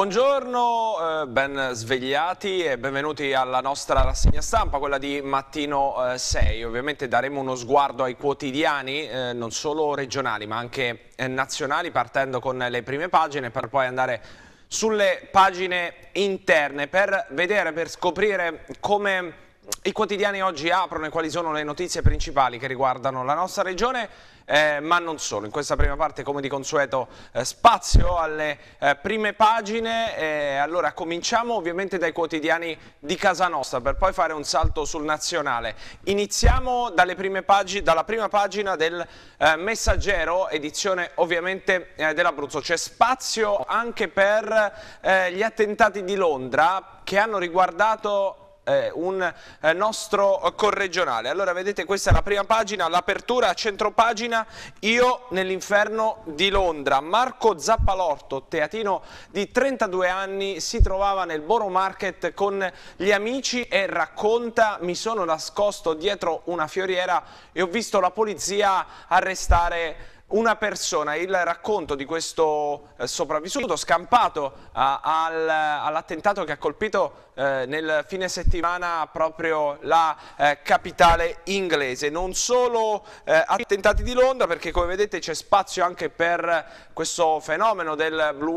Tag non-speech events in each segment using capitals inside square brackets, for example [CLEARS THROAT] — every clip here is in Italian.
Buongiorno, eh, ben svegliati e benvenuti alla nostra rassegna stampa, quella di mattino 6. Eh, Ovviamente daremo uno sguardo ai quotidiani, eh, non solo regionali ma anche nazionali, partendo con le prime pagine per poi andare sulle pagine interne per vedere, per scoprire come i quotidiani oggi aprono e quali sono le notizie principali che riguardano la nostra regione, eh, ma non solo. In questa prima parte, come di consueto, eh, spazio alle eh, prime pagine. allora, cominciamo ovviamente dai quotidiani di casa nostra, per poi fare un salto sul nazionale. Iniziamo dalla prima pagina del eh, Messaggero, edizione ovviamente eh, dell'Abruzzo. C'è spazio anche per eh, gli attentati di Londra che hanno riguardato eh, un eh, nostro corregionale. Allora vedete questa è la prima pagina, l'apertura a centropagina, io nell'inferno di Londra. Marco Zappalorto, teatino di 32 anni, si trovava nel Borough Market con gli amici e racconta mi sono nascosto dietro una fioriera e ho visto la polizia arrestare una persona, il racconto di questo eh, sopravvissuto scampato eh, al, all'attentato che ha colpito eh, nel fine settimana proprio la eh, capitale inglese. Non solo attentati di Londra perché come vedete c'è spazio anche per questo fenomeno del Blue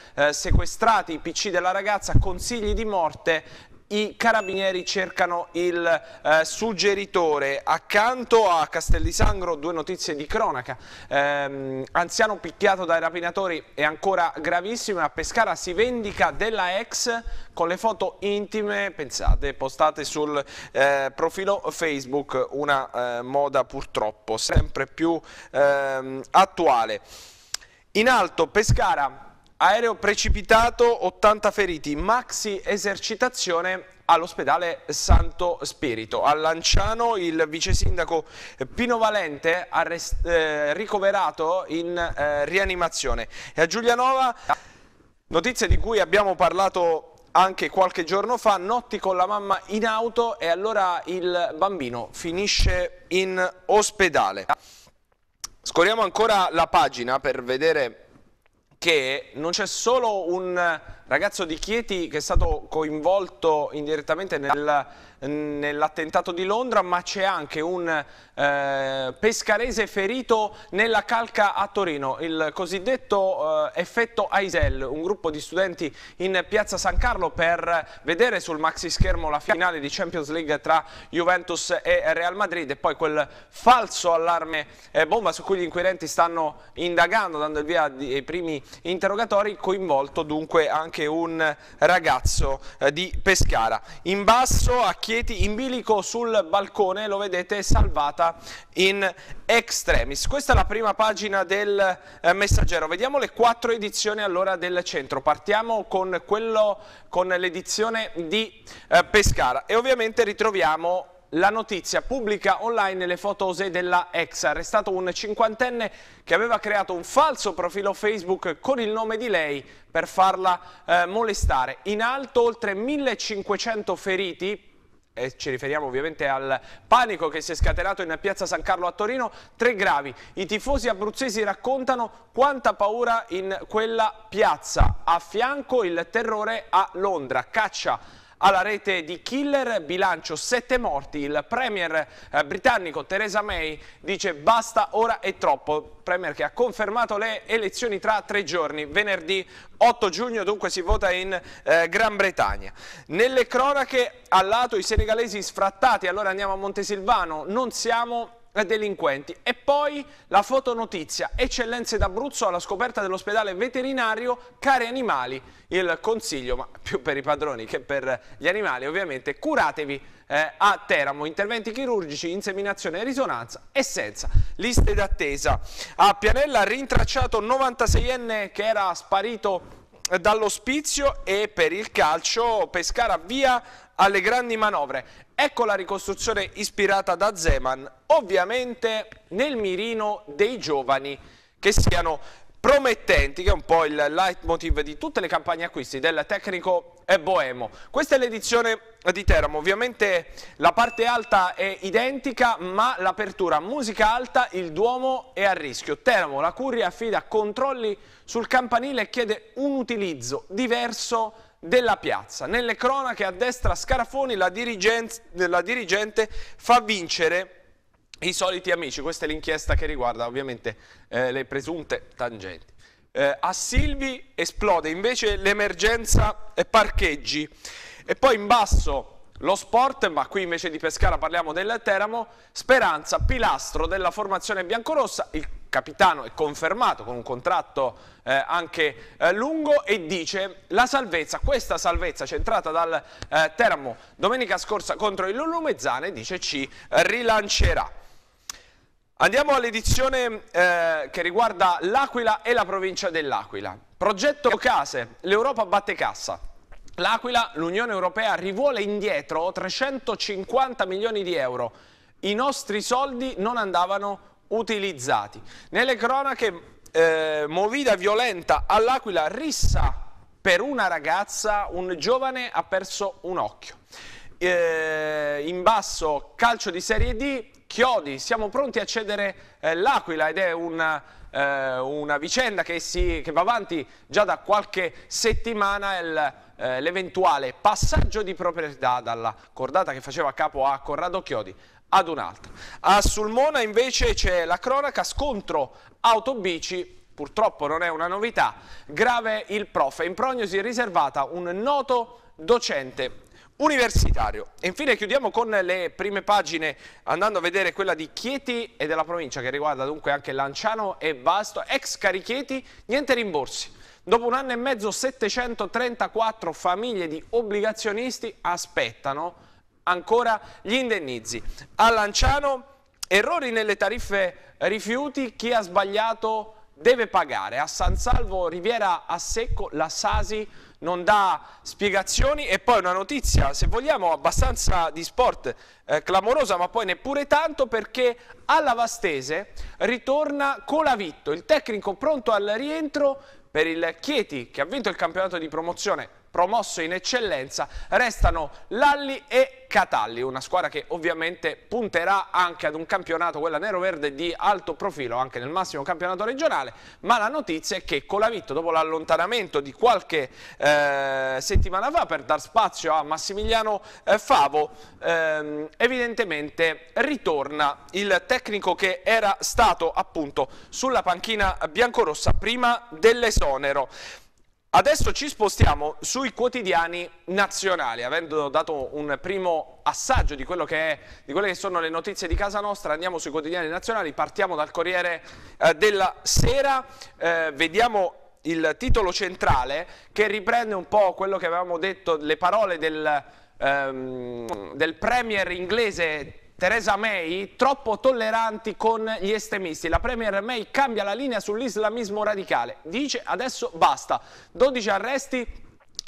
Whale, sequestrati i PC della ragazza, consigli di morte i carabinieri cercano il eh, suggeritore. Accanto a Castel di Sangro due notizie di cronaca. Ehm, anziano picchiato dai rapinatori è ancora gravissimo a Pescara si vendica della ex con le foto intime, pensate, postate sul eh, profilo Facebook, una eh, moda purtroppo sempre più ehm, attuale. In alto Pescara Aereo precipitato, 80 feriti, maxi esercitazione all'ospedale Santo Spirito. A Lanciano il vice sindaco Pino Valente arrest, eh, ricoverato in eh, rianimazione. E a Giulianova, notizie di cui abbiamo parlato anche qualche giorno fa, notti con la mamma in auto e allora il bambino finisce in ospedale. Scorriamo ancora la pagina per vedere che non c'è solo un ragazzo di Chieti che è stato coinvolto indirettamente nel, nell'attentato di Londra, ma c'è anche un eh, pescarese ferito nella calca a Torino, il cosiddetto eh, effetto Aisel, un gruppo di studenti in piazza San Carlo per vedere sul maxi schermo la finale di Champions League tra Juventus e Real Madrid e poi quel falso allarme eh, bomba su cui gli inquirenti stanno indagando, dando il via ai primi interrogatori, coinvolto dunque anche anche un ragazzo eh, di Pescara. In basso a Chieti, in bilico sul balcone, lo vedete, salvata in extremis. Questa è la prima pagina del eh, messaggero. Vediamo le quattro edizioni allora del centro. Partiamo con, l'edizione di eh, Pescara e ovviamente ritroviamo la notizia pubblica online le foto osè della ex, arrestato un cinquantenne che aveva creato un falso profilo Facebook con il nome di lei per farla eh, molestare. In alto oltre 1500 feriti, e ci riferiamo ovviamente al panico che si è scatenato in piazza San Carlo a Torino, tre gravi. I tifosi abruzzesi raccontano quanta paura in quella piazza, a fianco il terrore a Londra, caccia alla rete di killer, bilancio 7 morti. Il premier eh, britannico Theresa May dice basta, ora è troppo. Premier che ha confermato le elezioni tra tre giorni, venerdì 8 giugno dunque si vota in eh, Gran Bretagna. Nelle cronache a lato i senegalesi sfrattati, allora andiamo a Montesilvano, non siamo delinquenti. E poi la fotonotizia, eccellenze d'Abruzzo alla scoperta dell'ospedale veterinario Cari Animali, il consiglio, ma più per i padroni che per gli animali ovviamente, curatevi eh, a Teramo, interventi chirurgici, inseminazione e risonanza e senza liste d'attesa. A Pianella rintracciato 96enne che era sparito dall'ospizio e per il calcio Pescara via alle grandi manovre. Ecco la ricostruzione ispirata da Zeman, ovviamente nel mirino dei giovani che siano promettenti, che è un po' il leitmotiv di tutte le campagne acquisti del tecnico boemo. Questa è l'edizione di Teramo, ovviamente la parte alta è identica, ma l'apertura musica alta, il Duomo è a rischio. Teramo, la Curia affida controlli sul campanile e chiede un utilizzo diverso della piazza. Nelle cronache a destra Scarafoni la dirigente, la dirigente fa vincere i soliti amici. Questa è l'inchiesta che riguarda ovviamente eh, le presunte tangenti. Eh, a Silvi esplode invece l'emergenza eh, parcheggi e poi in basso lo sport, ma qui invece di Pescara parliamo del Teramo, Speranza, pilastro della formazione biancorossa, il capitano è confermato con un contratto eh, anche eh, lungo e dice la salvezza, questa salvezza centrata dal eh, Teramo domenica scorsa contro il Lullo Mezzane dice ci rilancerà. Andiamo all'edizione eh, che riguarda l'Aquila e la provincia dell'Aquila. Progetto Case, l'Europa batte cassa. L'Aquila, l'Unione Europea rivuole indietro 350 milioni di euro. I nostri soldi non andavano utilizzati. Nelle cronache eh, movida violenta all'Aquila rissa per una ragazza, un giovane ha perso un occhio. Eh, in basso calcio di Serie D, Chiodi, siamo pronti a cedere eh, l'Aquila ed è una, eh, una vicenda che, si, che, va avanti già da qualche settimana eh, l'eventuale passaggio di proprietà dalla cordata che faceva capo a Corrado Chiodi ad un'altra. A Sulmona invece c'è la cronaca scontro autobici purtroppo non è una novità, grave il prof. In prognosi riservata un noto docente universitario. E infine chiudiamo con le prime pagine andando a vedere quella di Chieti e della provincia che riguarda dunque anche Lanciano e Vasto, ex Carichieti, niente rimborsi. Dopo un anno e mezzo 734 famiglie di obbligazionisti aspettano ancora gli indennizi. A Lanciano errori nelle tariffe rifiuti, chi ha sbagliato deve pagare. A San Salvo Riviera a Secco la Sasi non dà spiegazioni e poi una notizia, se vogliamo, abbastanza di sport eh, clamorosa ma poi neppure tanto perché alla Vastese ritorna Colavitto, il tecnico pronto al rientro per il Chieti che ha vinto il campionato di promozione promosso in eccellenza, restano Lalli e Catalli, una squadra che ovviamente punterà anche ad un campionato, quella nero-verde, di alto profilo, anche nel massimo campionato regionale, ma la notizia è che Colavitto, dopo l'allontanamento di qualche eh, settimana fa per dar spazio a Massimiliano eh, Favo, ehm, evidentemente ritorna il tecnico che era stato appunto sulla panchina biancorossa prima dell'esonero. Adesso ci spostiamo sui quotidiani nazionali, avendo dato un primo assaggio di, è, di, quelle che sono le notizie di casa nostra, andiamo sui quotidiani nazionali, partiamo dal Corriere eh, della Sera, eh, vediamo il titolo centrale che riprende un po' quello che avevamo detto, le parole del, ehm, del Premier inglese Teresa May troppo tolleranti con gli estremisti. La Premier May cambia la linea sull'islamismo radicale. Dice adesso basta. 12 arresti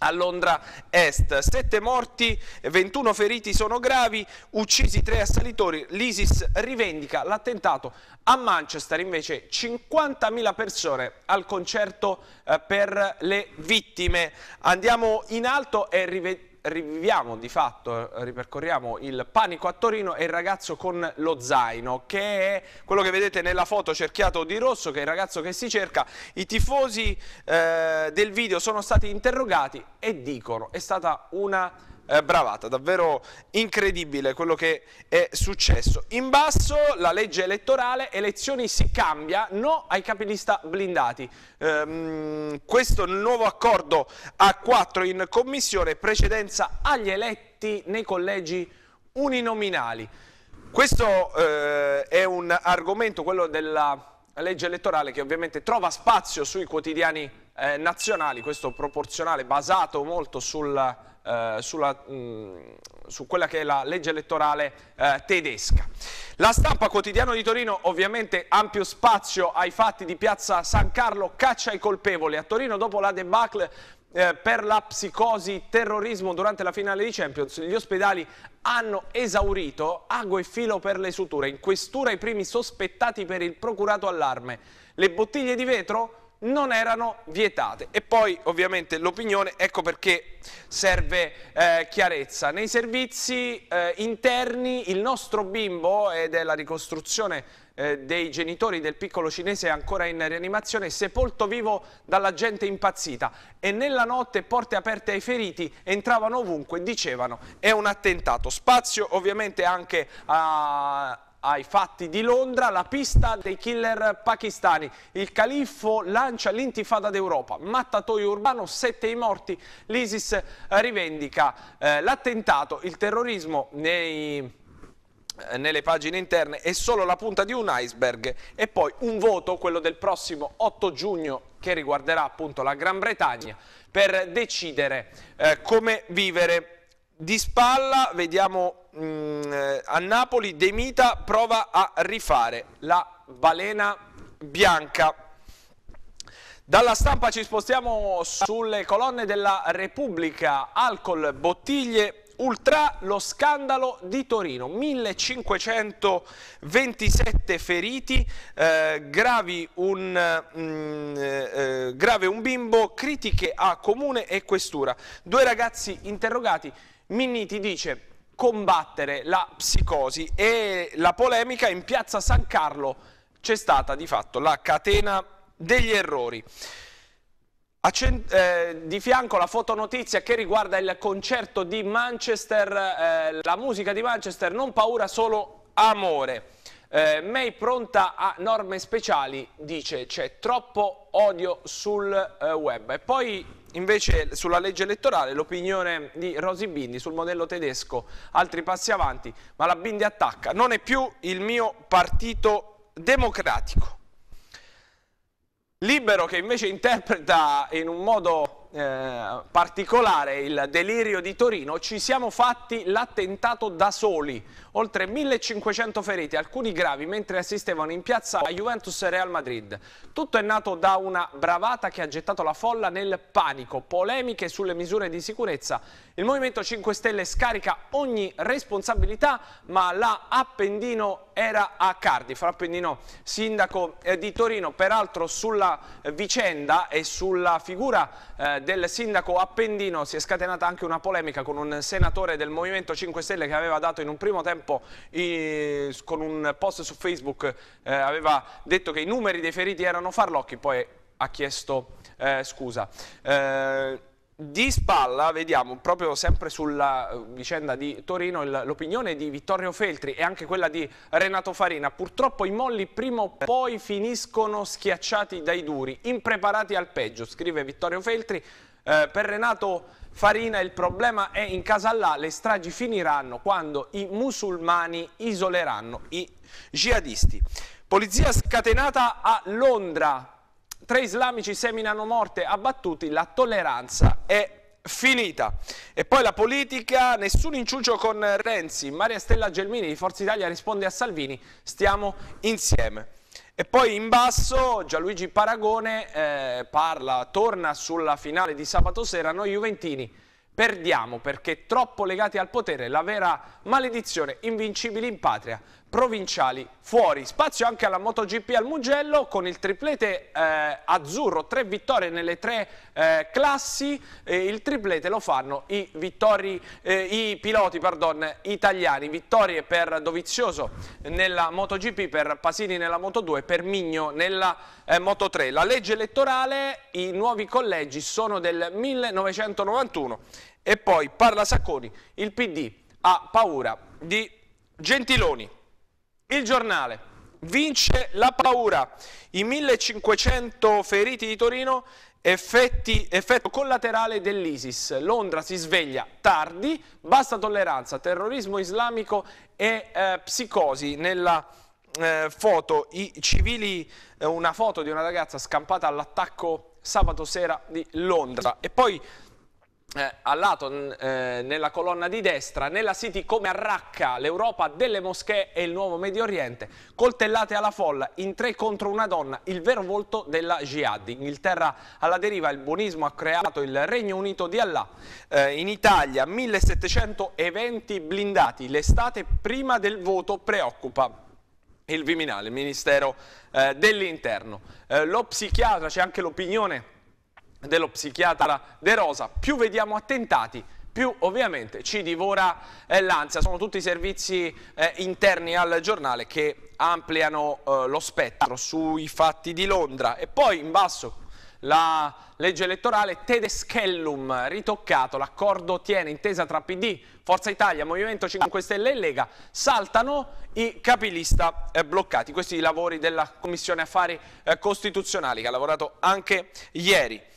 a Londra Est. 7 morti, 21 feriti sono gravi, uccisi 3 assalitori. L'ISIS rivendica l'attentato a Manchester, invece 50.000 persone al concerto eh, per le vittime. Andiamo in alto e rivediamo riviviamo di fatto, ripercorriamo il panico a Torino e il ragazzo con lo zaino, che è quello che vedete nella foto cerchiato di rosso, che è il ragazzo che si cerca. I tifosi eh, del video sono stati interrogati e dicono è stata una eh, bravata, davvero incredibile quello che è successo. In basso la legge elettorale, elezioni si cambia, no ai capilista blindati. Ehm, questo nuovo accordo a 4 in commissione, precedenza agli eletti nei collegi uninominali. Questo eh, è un argomento, quello della legge elettorale che ovviamente trova spazio sui quotidiani eh, nazionali, questo proporzionale basato molto sulla eh, sulla, mh, mm, su quella che è la legge elettorale eh, tedesca. La stampa quotidiano di Torino ovviamente ampio spazio ai fatti di piazza San Carlo, caccia i colpevoli. A Torino dopo la debacle eh, per la psicosi terrorismo durante la finale di Champions gli ospedali hanno esaurito ago e filo per le suture in questura i primi sospettati per il procurato allarme le bottiglie di vetro non erano vietate. E poi ovviamente l'opinione, ecco perché serve eh, chiarezza. Nei servizi eh, interni il nostro bimbo, eh, ed è la ricostruzione eh, dei genitori del piccolo cinese ancora in rianimazione, sepolto vivo dalla gente impazzita e nella notte porte aperte ai feriti, entravano ovunque, dicevano è un attentato. Spazio ovviamente anche a ai fatti di Londra, la pista dei killer pakistani. Il califfo lancia l'intifada d'Europa, mattatoio urbano, sette i morti, l'ISIS rivendica eh, l'attentato, il terrorismo nei eh, nelle pagine interne è solo la punta di un iceberg e poi un voto, quello del prossimo 8 giugno che riguarderà appunto la Gran Bretagna per decidere eh, come vivere di spalla vediamo mh, mm, eh, a Napoli De Mita prova a rifare la balena bianca. Dalla stampa ci spostiamo sulle colonne della Repubblica, alcol, bottiglie, ultra, lo scandalo di Torino, 1527 feriti, eh, gravi un, mm, eh, eh, grave un bimbo, critiche a comune e questura, due ragazzi interrogati Minniti dice combattere la psicosi e la polemica in piazza San Carlo c'è stata di fatto la catena degli errori. Eh, di fianco la fotonotizia che riguarda il concerto di Manchester, eh, la musica di Manchester, non paura solo amore. Eh, May pronta a norme speciali, dice c'è troppo odio sul eh, web. E poi Invece sulla legge elettorale l'opinione di Rosi Bindi sul modello tedesco, altri passi avanti, ma la Bindi attacca, non è più il mio partito democratico. Libero che invece interpreta in un modo eh, particolare il delirio di Torino, ci siamo fatti l'attentato da soli, oltre 1500 feriti, alcuni gravi, mentre assistevano in piazza a Juventus e Real Madrid. Tutto è nato da una bravata che ha gettato la folla nel panico, polemiche sulle misure di sicurezza. Il Movimento 5 Stelle scarica ogni responsabilità, ma la Appendino era a Cardiff, Appendino sindaco eh, di Torino, peraltro sulla vicenda e sulla figura eh, del sindaco Appendino si è scatenata anche una polemica con un senatore del Movimento 5 Stelle che aveva dato in un primo tempo con un post su Facebook eh, aveva detto che i numeri dei feriti erano farlocchi, poi ha chiesto eh, scusa. Eh, di spalla vediamo proprio sempre sulla eh, vicenda di Torino l'opinione di Vittorio Feltri e anche quella di Renato Farina. Purtroppo i molli prima o poi finiscono schiacciati dai duri, impreparati al peggio, scrive Vittorio Feltri. Eh, per Renato Farina il problema è in casa là le stragi finiranno quando i musulmani isoleranno i jihadisti. Polizia scatenata a Londra tre islamici seminano morte, abbattuti, la tolleranza è finita. E poi la politica, nessun inciucio con Renzi, Maria Stella Gelmini di Forza Italia risponde a Salvini, stiamo insieme. E poi in basso Gianluigi Paragone eh, parla, torna sulla finale di sabato sera, noi Juventini perdiamo perché troppo legati al potere, la vera maledizione, invincibili in patria, provinciali fuori. Spazio anche alla MotoGP al Mugello con il triplete eh, azzurro, tre vittorie nelle tre eh, classi, eh, il triplete lo fanno i, vittori, eh, i piloti pardon, italiani, vittorie per Dovizioso nella MotoGP, per Pasini nella Moto2, per Migno nella eh, Moto3. La legge elettorale, i nuovi collegi sono del 1991 e poi parla Sacconi, il PD ha paura di Gentiloni. Il giornale. Vince la paura. I 1500 feriti di Torino, effetti, effetto collaterale dell'ISIS. Londra si sveglia tardi, basta tolleranza, terrorismo islamico e eh, psicosi nella eh, foto, civili, eh, una foto di una ragazza scampata all'attacco sabato sera di Londra. E poi eh, a lato eh, nella colonna di destra, nella City come a Raqqa, l'Europa delle moschee e il nuovo Medio Oriente, coltellate alla folla, in tre contro una donna, il vero volto della jihad. Inghilterra alla deriva, il buonismo ha creato il Regno Unito di Allah. Eh, in Italia 1700 eventi blindati, l'estate prima del voto preoccupa il Viminale, il Ministero eh, dell'Interno. Eh, lo psichiatra, c'è anche l'opinione dello psichiatra De Rosa. Più vediamo attentati, più ovviamente ci divora eh, l'ansia. Sono tutti i servizi eh, interni al giornale che ampliano eh, lo spettro sui fatti di Londra. E poi in basso la legge elettorale Tedeschellum ritoccato, l'accordo tiene intesa tra PD, Forza Italia, Movimento 5 Stelle e Lega, saltano i capilista eh, bloccati. Questi i lavori della Commissione Affari eh, Costituzionali che ha lavorato anche ieri.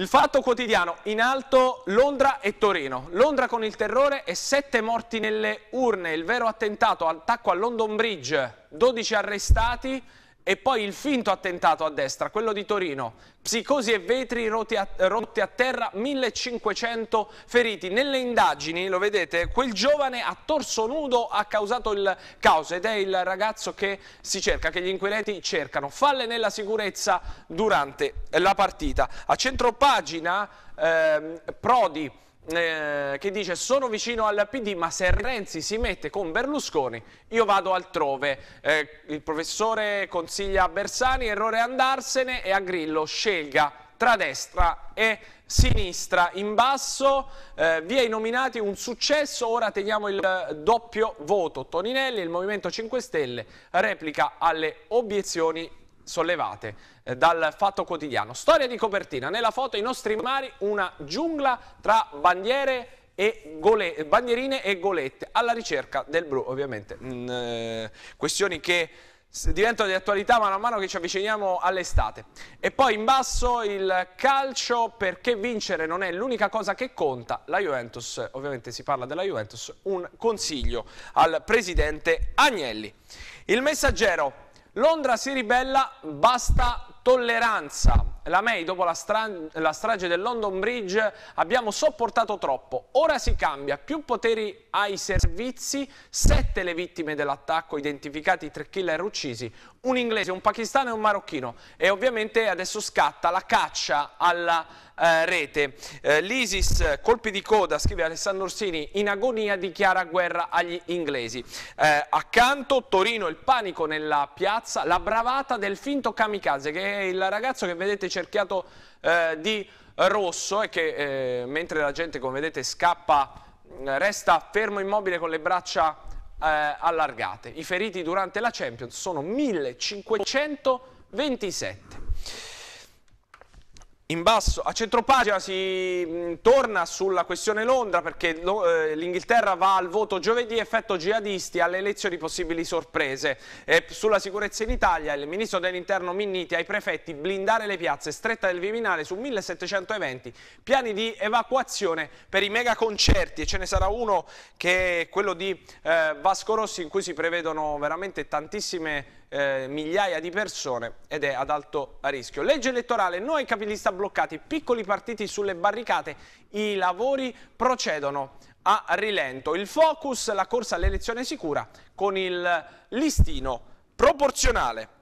Il fatto quotidiano, in alto Londra e Torino. Londra con il terrore e sette morti nelle urne, il vero attentato, attacco a London Bridge, 12 arrestati, e poi il finto attentato a destra, quello di Torino. Psicosi e vetri rotti a, rotti a terra, 1500 feriti. Nelle indagini, lo vedete, quel giovane a torso nudo ha causato il caos ed è il ragazzo che si cerca, che gli inquirenti cercano. Falle nella sicurezza durante la partita. A centropagina eh, Prodi eh, che dice sono vicino al PD ma se Renzi si mette con Berlusconi io vado altrove eh, il professore consiglia a Bersani errore andarsene e a Grillo scelga tra destra e sinistra in basso eh, via i nominati un successo ora teniamo il doppio voto Toninelli il Movimento 5 Stelle replica alle obiezioni sollevate eh, dal Fatto Quotidiano. Storia di copertina, nella foto i nostri mari, una giungla tra bandiere e gole, bandierine e golette alla ricerca del blu, ovviamente. Mm, eh, questioni che diventano di attualità mano a mano che ci avviciniamo all'estate. E poi in basso il calcio perché vincere non è l'unica cosa che conta. La Juventus, ovviamente si parla della Juventus, un consiglio al presidente Agnelli. Il messaggero Londra si ribella, basta tolleranza la May dopo la, stra la strage del London Bridge abbiamo sopportato troppo, ora si cambia, più poteri ai servizi, sette le vittime dell'attacco, identificati tre killer uccisi, un inglese, un pakistano e un marocchino e ovviamente adesso scatta la caccia alla eh, rete. Eh, L'ISIS, colpi di coda, scrive Alessandro Orsini, in agonia dichiara guerra agli inglesi. Eh, accanto Torino, il panico nella piazza, la bravata del finto kamikaze che è il ragazzo che vedete cerchiato eh, di rosso e che eh, mentre la gente come vedete scappa mm, resta fermo immobile con le braccia eh, allargate. I feriti durante la Champions sono 1527. In basso, a centropagina si mh, mm, torna sulla questione Londra perché lo, eh, l'Inghilterra va al voto giovedì, effetto jihadisti, alle elezioni possibili sorprese. E sulla sicurezza in Italia il ministro dell'interno Minniti ai prefetti blindare le piazze, stretta del Viminale su 1700 eventi, piani di evacuazione per i mega concerti e ce ne sarà uno che è quello di eh, Vasco Rossi in cui si prevedono veramente tantissime eh, migliaia di persone ed è ad alto rischio. Legge elettorale, noi capilista bloccati, piccoli partiti sulle barricate, i lavori procedono a rilento. Il focus, la corsa all'elezione sicura con il listino proporzionale.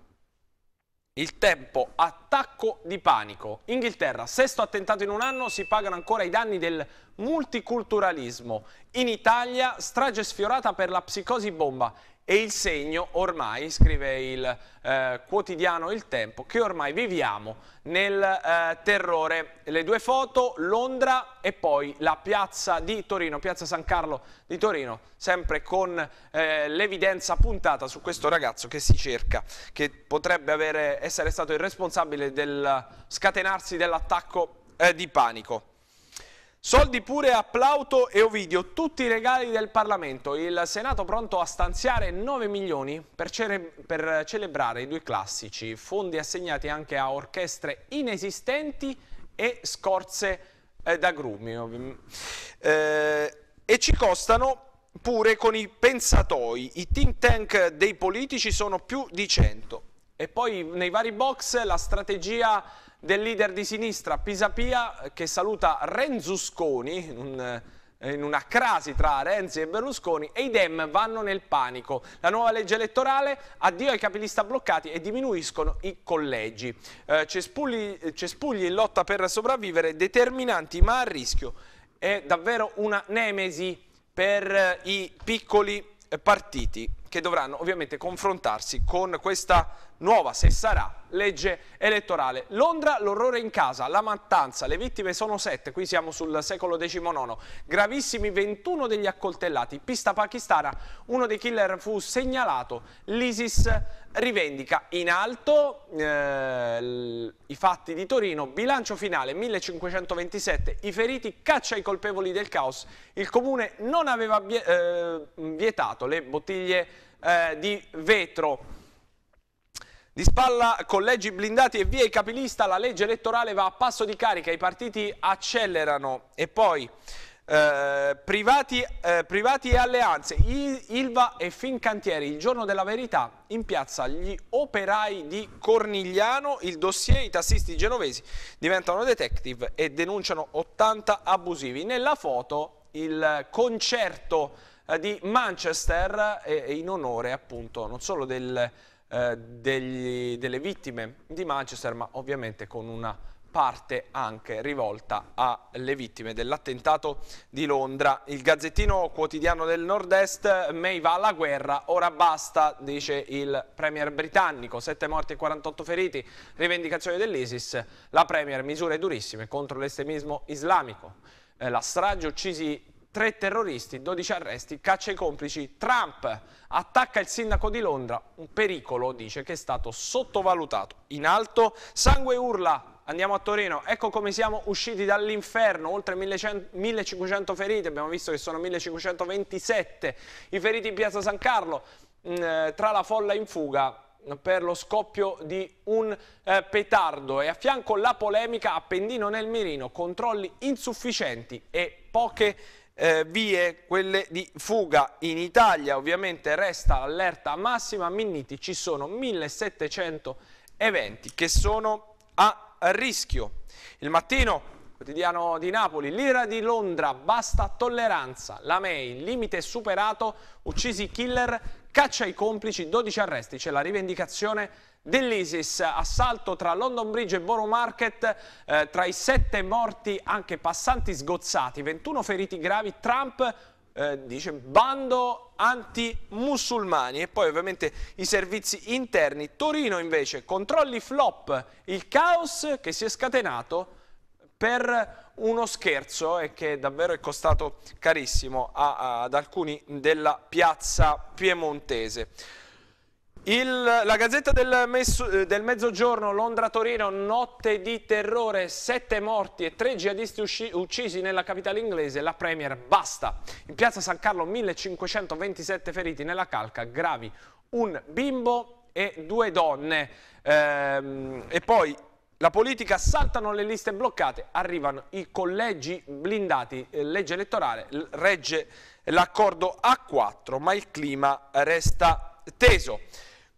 Il tempo, attacco di panico. Inghilterra, sesto attentato in un anno, si pagano ancora i danni del multiculturalismo. In Italia, strage sfiorata per la psicosi bomba e il segno ormai, scrive il eh, quotidiano Il Tempo, che ormai viviamo nel eh, terrore. Le due foto, Londra e poi la piazza di Torino, piazza San Carlo di Torino, sempre con eh, l'evidenza puntata su questo ragazzo che si cerca, che potrebbe avere, essere stato il responsabile del scatenarsi dell'attacco eh, di panico. Soldi pure a Plauto e Ovidio, tutti i regali del Parlamento. Il Senato pronto a stanziare 9 milioni per, cere per celebrare i due classici, fondi assegnati anche a orchestre inesistenti e scorze eh, da grumi. Mm. Eh, e ci costano pure con i pensatoi, i think tank dei politici sono più di 100. E poi nei vari box la strategia del leader di sinistra Pisapia che saluta Renzusconi in un eh, in una crasi tra Renzi e Berlusconi e i Dem vanno nel panico. La nuova legge elettorale, addio ai capilista bloccati e diminuiscono i collegi. Eh, cespugli, cespugli in lotta per sopravvivere, determinanti ma a rischio. È davvero una nemesi per eh, i piccoli partiti che dovranno ovviamente confrontarsi con questa nuova, se sarà, legge elettorale. Londra, l'orrore in casa, la mattanza, le vittime sono sette, qui siamo sul secolo XIX, gravissimi 21 degli accoltellati, pista pakistana, uno dei killer fu segnalato, l'ISIS rivendica in alto eh, i fatti di Torino, bilancio finale 1527, i feriti caccia ai colpevoli del caos, il comune non aveva eh, vietato le bottiglie eh, di vetro. Di spalla collegi blindati e via i capilista, la legge elettorale va a passo di carica, i partiti accelerano e poi eh, privati, eh, privati, e alleanze, Ilva e Fincantieri, il giorno della verità, in piazza gli operai di Cornigliano, il dossier, i tassisti genovesi diventano detective e denunciano 80 abusivi. Nella foto il concerto eh, di Manchester in onore appunto non solo del, eh, degli, delle vittime di Manchester ma ovviamente con una parte anche rivolta alle vittime dell'attentato di Londra. Il Gazzettino quotidiano del nord-est, May va alla guerra, ora basta, dice il premier britannico, 7 morti e 48 feriti, rivendicazione dell'ISIS, la premier misure durissime contro l'estremismo islamico, eh, la strage uccisi tre terroristi, 12 arresti, caccia i complici, Trump attacca il sindaco di Londra, un pericolo dice che è stato sottovalutato. In alto, sangue urla, Andiamo a Torino, ecco come siamo usciti dall'inferno, oltre 1500 feriti, abbiamo visto che sono 1527 i feriti in piazza San Carlo, mm, eh, tra la folla in fuga per lo scoppio di un eh, petardo e a fianco la polemica Appendino nel mirino, controlli insufficienti e poche eh, vie, quelle di fuga. In Italia ovviamente resta l'allerta massima, a Minniti ci sono 1700 eventi che sono a rischio. Il mattino Quotidiano di Napoli, l'ira di Londra, basta tolleranza, la May, limite superato, uccisi killer, caccia i complici, 12 arresti, c'è la rivendicazione dell'ISIS, assalto tra London Bridge e Borough Market, eh, tra i sette morti anche passanti sgozzati, 21 feriti gravi, Trump eh, dice bando anti-musulmani e poi ovviamente i servizi interni. Torino invece, controlli flop, il caos che si è scatenato per uno scherzo e che davvero è costato carissimo a, a, ad alcuni della piazza piemontese. Il, la Gazzetta del, messo, eh, del Mezzogiorno, Londra-Torino, notte di terrore, sette morti e tre jihadisti usci, uccisi nella capitale inglese, la Premier basta. In piazza San Carlo 1527 feriti nella calca, gravi un bimbo e due donne. Ehm, e poi la politica saltano le liste bloccate, arrivano i collegi blindati, eh, legge elettorale, regge l'accordo A4, ma il clima resta teso.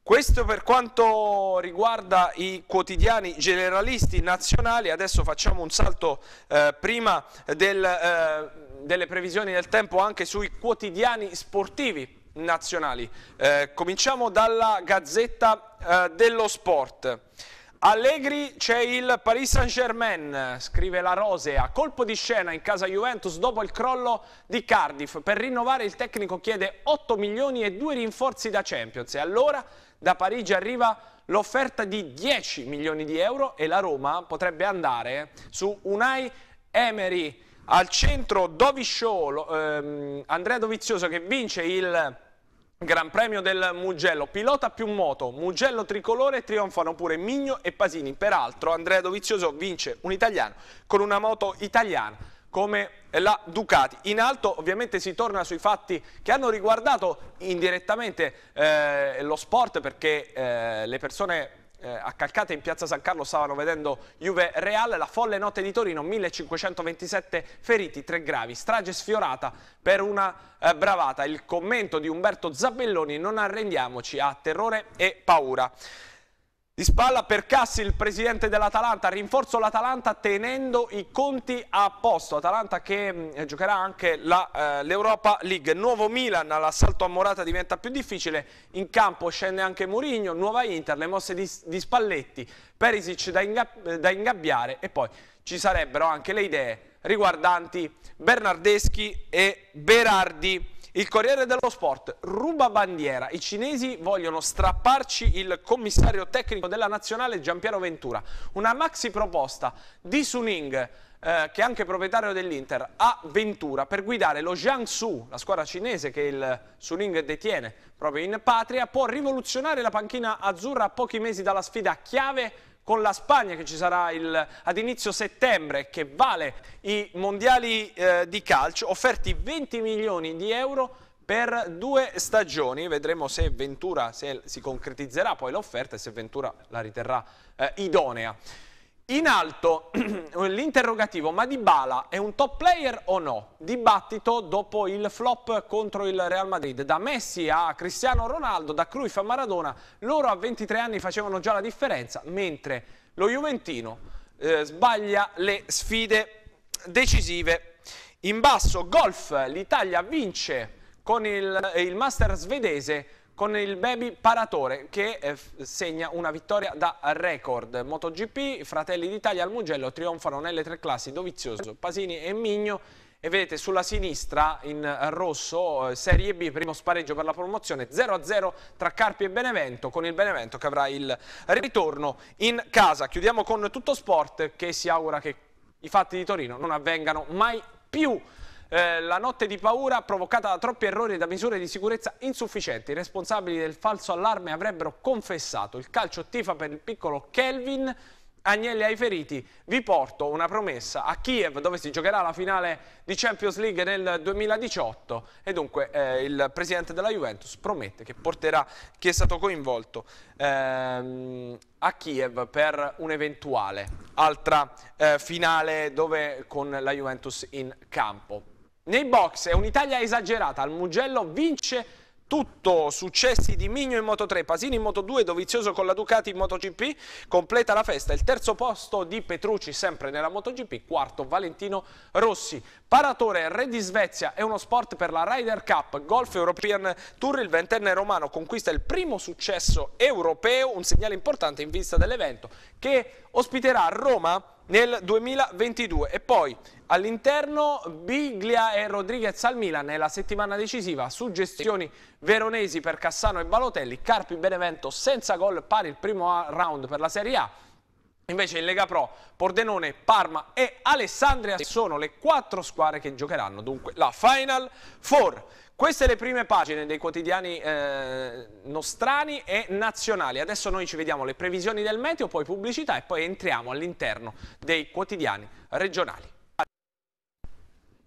Questo per quanto riguarda i quotidiani generalisti nazionali, adesso facciamo un salto eh, prima del, eh, delle previsioni del tempo anche sui quotidiani sportivi nazionali. Eh, cominciamo dalla Gazzetta eh, dello Sport. Allegri c'è il Paris Saint-Germain, scrive la Rosea, colpo di scena in casa Juventus dopo il crollo di Cardiff. Per rinnovare il tecnico chiede 8 milioni e due rinforzi da Champions e allora da Parigi arriva l'offerta di 10 milioni di euro e la Roma potrebbe andare su Unai Emery al centro Dovisciolo, ehm, Andrea Dovizioso che vince il Gran Premio del Mugello, pilota più moto, Mugello tricolore, trionfano pure Migno e Pasini. Peraltro Andrea Dovizioso vince un italiano con una moto italiana come la Ducati. In alto ovviamente si torna sui fatti che hanno riguardato indirettamente eh, lo sport perché eh, le persone eh, accalcate in piazza San Carlo stavano vedendo Juve Real, la folle notte di Torino, 1527 feriti, 3 gravi, strage sfiorata per una eh, bravata. Il commento di Umberto Zabelloni, non arrendiamoci a terrore e paura. Di spalla per Cassi il presidente dell'Atalanta, rinforzo l'Atalanta tenendo i conti a posto, Atalanta che mh, mm, giocherà anche eh, l'Europa eh, League, nuovo Milan, l'assalto a Morata diventa più difficile, in campo scende anche Murigno, nuova Inter, le mosse di, di Spalletti, Perisic da, ingab da ingabbiare e poi ci sarebbero anche le idee riguardanti Bernardeschi e Berardi. Il Corriere dello Sport ruba bandiera. I cinesi vogliono strapparci il commissario tecnico della nazionale Giampiero Ventura. Una maxi proposta di Suning, eh, che è anche proprietario dell'Inter, a Ventura per guidare lo Jiangsu, la squadra cinese che il Suning detiene proprio in patria, può rivoluzionare la panchina azzurra a pochi mesi dalla sfida chiave con la Spagna che ci sarà il, ad inizio settembre che vale i mondiali eh, di calcio, offerti 20 milioni di euro per due stagioni, vedremo se Ventura se si concretizzerà poi l'offerta e se Ventura la riterrà eh, idonea. In alto [CLEARS THROAT] l'interrogativo, ma Dybala è un top player o no? Dibattito dopo il flop contro il Real Madrid, da Messi a Cristiano Ronaldo, da Cruyff a Maradona, loro a 23 anni facevano già la differenza, mentre lo Juventino eh, sbaglia le sfide decisive. In basso, golf, l'Italia vince con il, il master svedese con il baby paratore che eh, segna una vittoria da record. MotoGP, Fratelli d'Italia al Mugello trionfano nelle tre classi Dovizioso, Pasini e Migno e vedete sulla sinistra in rosso eh, Serie B, primo spareggio per la promozione 0-0 tra Carpi e Benevento con il Benevento che avrà il ritorno in casa. Chiudiamo con tutto sport che si augura che i fatti di Torino non avvengano mai più. Eh, la notte di paura provocata da troppi errori e da misure di sicurezza insufficienti. I responsabili del falso allarme avrebbero confessato. Il calcio tifa per il piccolo Kelvin, Agnelli ai feriti, vi porto una promessa a Kiev dove si giocherà la finale di Champions League nel 2018 e dunque eh, il presidente della Juventus promette che porterà chi è stato coinvolto ehm, a Kiev per un'eventuale altra eh, finale dove con la Juventus in campo nei box è un'Italia esagerata, al Mugello vince tutto, successi di Migno in Moto3, Pasini in Moto2, Dovizioso con la Ducati in MotoGP, completa la festa, il terzo posto di Petrucci sempre nella MotoGP, quarto Valentino Rossi, paratore re di Svezia è uno sport per la Ryder Cup, Golf European Tour, il ventenne romano conquista il primo successo europeo, un segnale importante in vista dell'evento che ospiterà a Roma nel 2022 e poi all'interno Biglia e Rodriguez al Milan nella settimana decisiva suggestioni veronesi per Cassano e Balotelli Carpi Benevento senza gol pari il primo round per la Serie A Invece in Lega Pro, Pordenone, Parma e Alessandria sono le quattro squadre che giocheranno dunque la Final Four. Queste le prime pagine dei quotidiani eh, nostrani e nazionali. Adesso noi ci vediamo le previsioni del meteo, poi pubblicità e poi entriamo all'interno dei quotidiani regionali.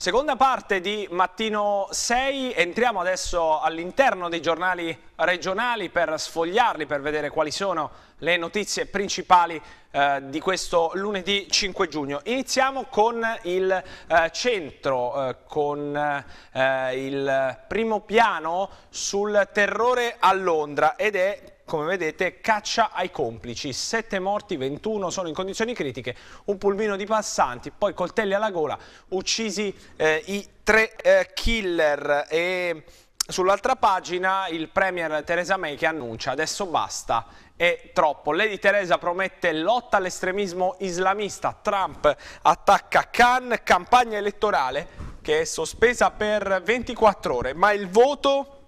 Seconda parte di Mattino 6, entriamo adesso all'interno dei giornali regionali per sfogliarli, per vedere quali sono le notizie principali eh, di questo lunedì 5 giugno. Iniziamo con il eh, centro, eh, con eh, il primo piano sul terrore a Londra ed è come vedete caccia ai complici, Sette morti, 21 sono in condizioni critiche, un pulmino di passanti, poi coltelli alla gola, uccisi eh, i tre eh, killer e... Sull'altra pagina il Premier Theresa May che annuncia adesso basta è troppo. Lady Teresa promette lotta all'estremismo islamista, Trump attacca Khan, campagna elettorale che è sospesa per 24 ore, ma il voto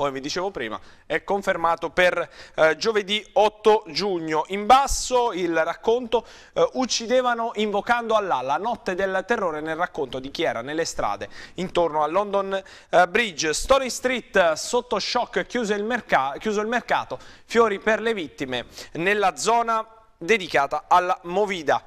come vi dicevo prima, è confermato per eh, giovedì 8 giugno. In basso il racconto eh, uccidevano invocando Allah la notte del terrore nel racconto di chi era nelle strade intorno a London eh, Bridge. Story Street sotto shock, chiuso il, chiuso il mercato, fiori per le vittime nella zona dedicata alla Movida.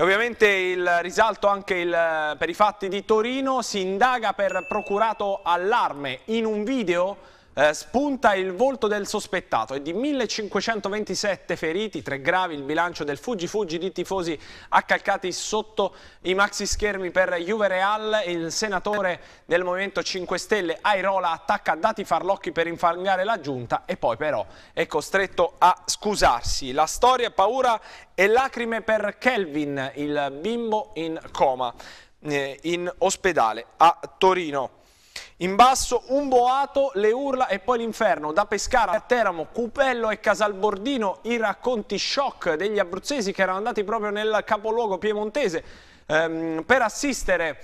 E ovviamente il risalto anche il, per i fatti di Torino, si indaga per procurato allarme in un video eh, spunta il volto del sospettato e di 1527 feriti, tre gravi, il bilancio del Fuggi Fuggi di tifosi accalcati sotto i maxi schermi per Juve Real, il senatore del Movimento 5 Stelle Airola attacca dati farlocchi per infangare la giunta e poi però è costretto a scusarsi. La storia, paura e lacrime per Kelvin, il bimbo in coma eh, in ospedale a Torino in basso un boato, le urla e poi l'inferno. Da Pescara a Teramo, Cupello e Casalbordino, i racconti shock degli abruzzesi che erano andati proprio nel capoluogo piemontese ehm, per assistere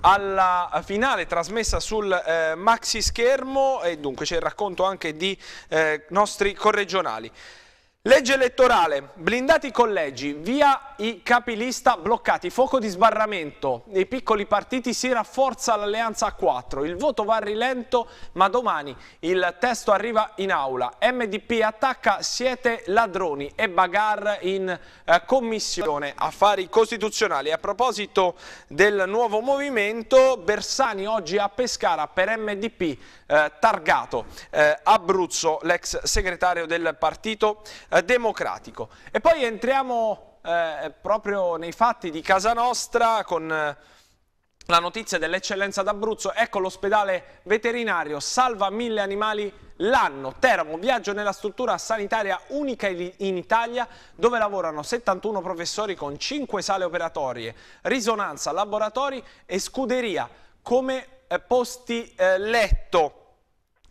alla finale trasmessa sul eh, maxi schermo e dunque c'è il racconto anche di eh, nostri corregionali. Legge elettorale, blindati i collegi, via i capilista bloccati, fuoco di sbarramento, nei piccoli partiti si rafforza l'alleanza a 4, il voto va a rilento ma domani il testo arriva in aula, MDP attacca siete ladroni e bagar in eh, commissione affari costituzionali. A proposito del nuovo movimento, Bersani oggi a Pescara per MDP eh, targato eh, Abruzzo, l'ex segretario del Partito eh, Democratico. E poi entriamo eh, proprio nei fatti di casa nostra con eh, la notizia dell'eccellenza d'Abruzzo, ecco l'ospedale veterinario salva mille animali l'anno. Teramo, viaggio nella struttura sanitaria unica in Italia dove lavorano 71 professori con 5 sale operatorie, risonanza, laboratori e scuderia come eh, posti eh, letto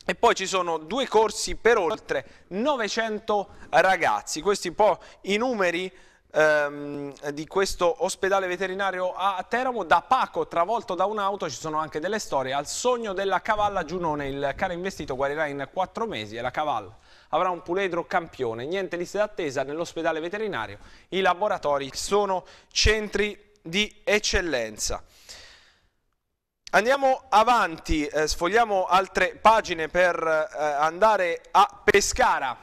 e poi ci sono due corsi per oltre 900 ragazzi, questi un po' i numeri ehm, di questo ospedale veterinario a Teramo, da Paco travolto da un'auto, ci sono anche delle storie, al sogno della cavalla Giunone, il caro investito guarirà in quattro mesi e la cavalla avrà un puledro campione, niente liste d'attesa nell'ospedale veterinario, i laboratori sono centri di eccellenza. Andiamo avanti, eh, sfogliamo altre pagine per eh, andare a Pescara.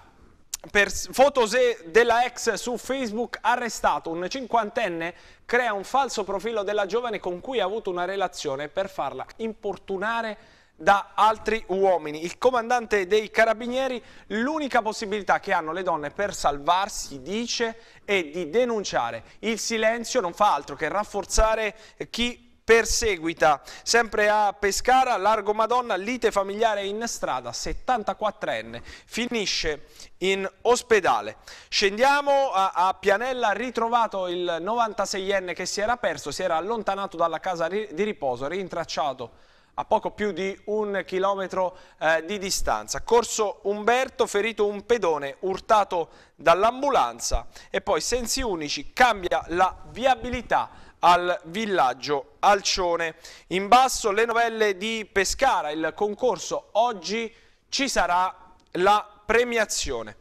Per fotose della ex su Facebook arrestato, un cinquantenne crea un falso profilo della giovane con cui ha avuto una relazione per farla importunare da altri uomini. Il comandante dei carabinieri, l'unica possibilità che hanno le donne per salvarsi, dice, è di denunciare. Il silenzio non fa altro che rafforzare chi perseguita. Sempre a Pescara, Largo Madonna, lite familiare in strada, 74enne, finisce in ospedale. Scendiamo a, a Pianella, ritrovato il 96enne che si era perso, si era allontanato dalla casa ri, di riposo, rintracciato a poco più di un chilometro eh, di distanza. Corso Umberto, ferito un pedone, urtato dall'ambulanza e poi sensi unici, cambia la viabilità al villaggio Alcione. In basso le novelle di Pescara, il concorso. Oggi ci sarà la premiazione.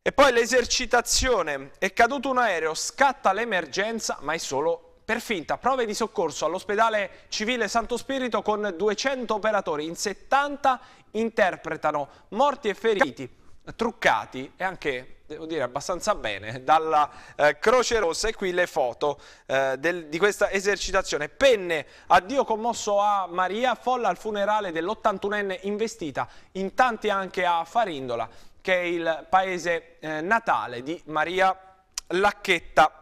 E poi l'esercitazione. È caduto un aereo, scatta l'emergenza, ma è solo per finta, prove di soccorso all'ospedale civile Santo Spirito con 200 operatori in 70 interpretano morti e feriti truccati e anche, devo dire, abbastanza bene dalla eh, Croce Rossa e qui le foto eh, del, di questa esercitazione. Penne, addio commosso a Maria, folla al funerale dell'81enne investita, in tanti anche a Farindola, che è il paese eh, natale di Maria Lacchetta.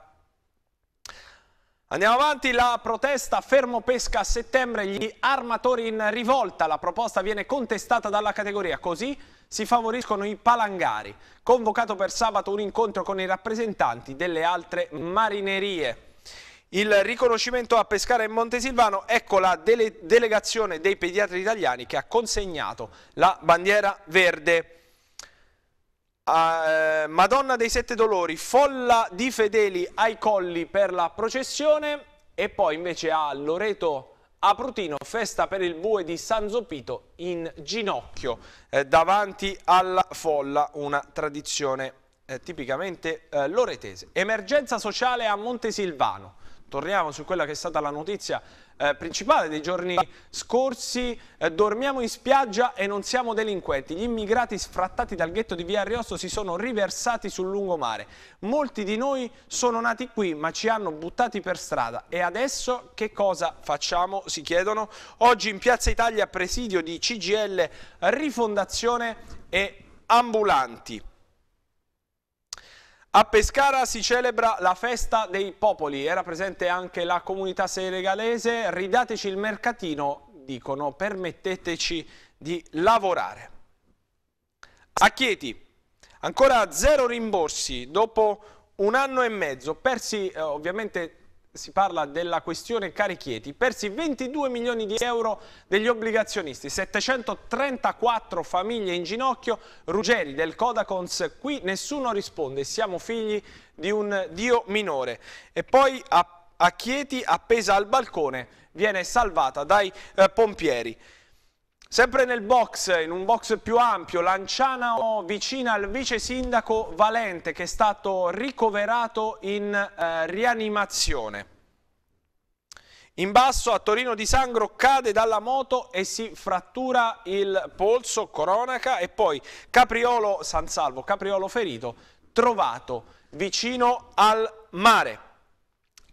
Andiamo avanti, la protesta fermo pesca a settembre, gli armatori in rivolta, la proposta viene contestata dalla categoria, così si favoriscono i palangari. Convocato per sabato un incontro con i rappresentanti delle altre marinerie. Il riconoscimento a Pescara e Montesilvano, ecco la dele delegazione dei pediatri italiani che ha consegnato la bandiera verde. Ah, eh, Madonna dei Sette Dolori, folla di fedeli ai colli per la processione e poi invece a Loreto a Prutino, festa per il bue di San Zopito in ginocchio eh, davanti alla folla, una tradizione eh, tipicamente eh, loretese. Emergenza sociale a Montesilvano. Torniamo su quella che è stata la notizia eh, principale dei giorni scorsi, eh, dormiamo in spiaggia e non siamo delinquenti. Gli immigrati sfrattati dal ghetto di Via Ariosto si sono riversati sul lungomare. Molti di noi sono nati qui ma ci hanno buttati per strada e adesso che cosa facciamo? Si chiedono. Oggi in Piazza Italia presidio di CGL Rifondazione e Ambulanti. A Pescara si celebra la festa dei popoli, era presente anche la comunità senegalese, ridateci il mercatino, dicono, permetteteci di lavorare. A Chieti, ancora zero rimborsi dopo un anno e mezzo, persi eh, ovviamente si parla della questione Carichieti, persi 22 milioni di euro degli obbligazionisti, 734 famiglie in ginocchio, Ruggeri del Codacons, qui nessuno risponde, siamo figli di un dio minore. E poi a, a Chieti, appesa al balcone, viene salvata dai eh, pompieri. Sempre nel box, in un box più ampio, Lanciano vicina al vice sindaco Valente che è stato ricoverato in eh, rianimazione. In basso a Torino di Sangro cade dalla moto e si frattura il polso, coronaca e poi Capriolo San Salvo, Capriolo ferito, trovato vicino al mare.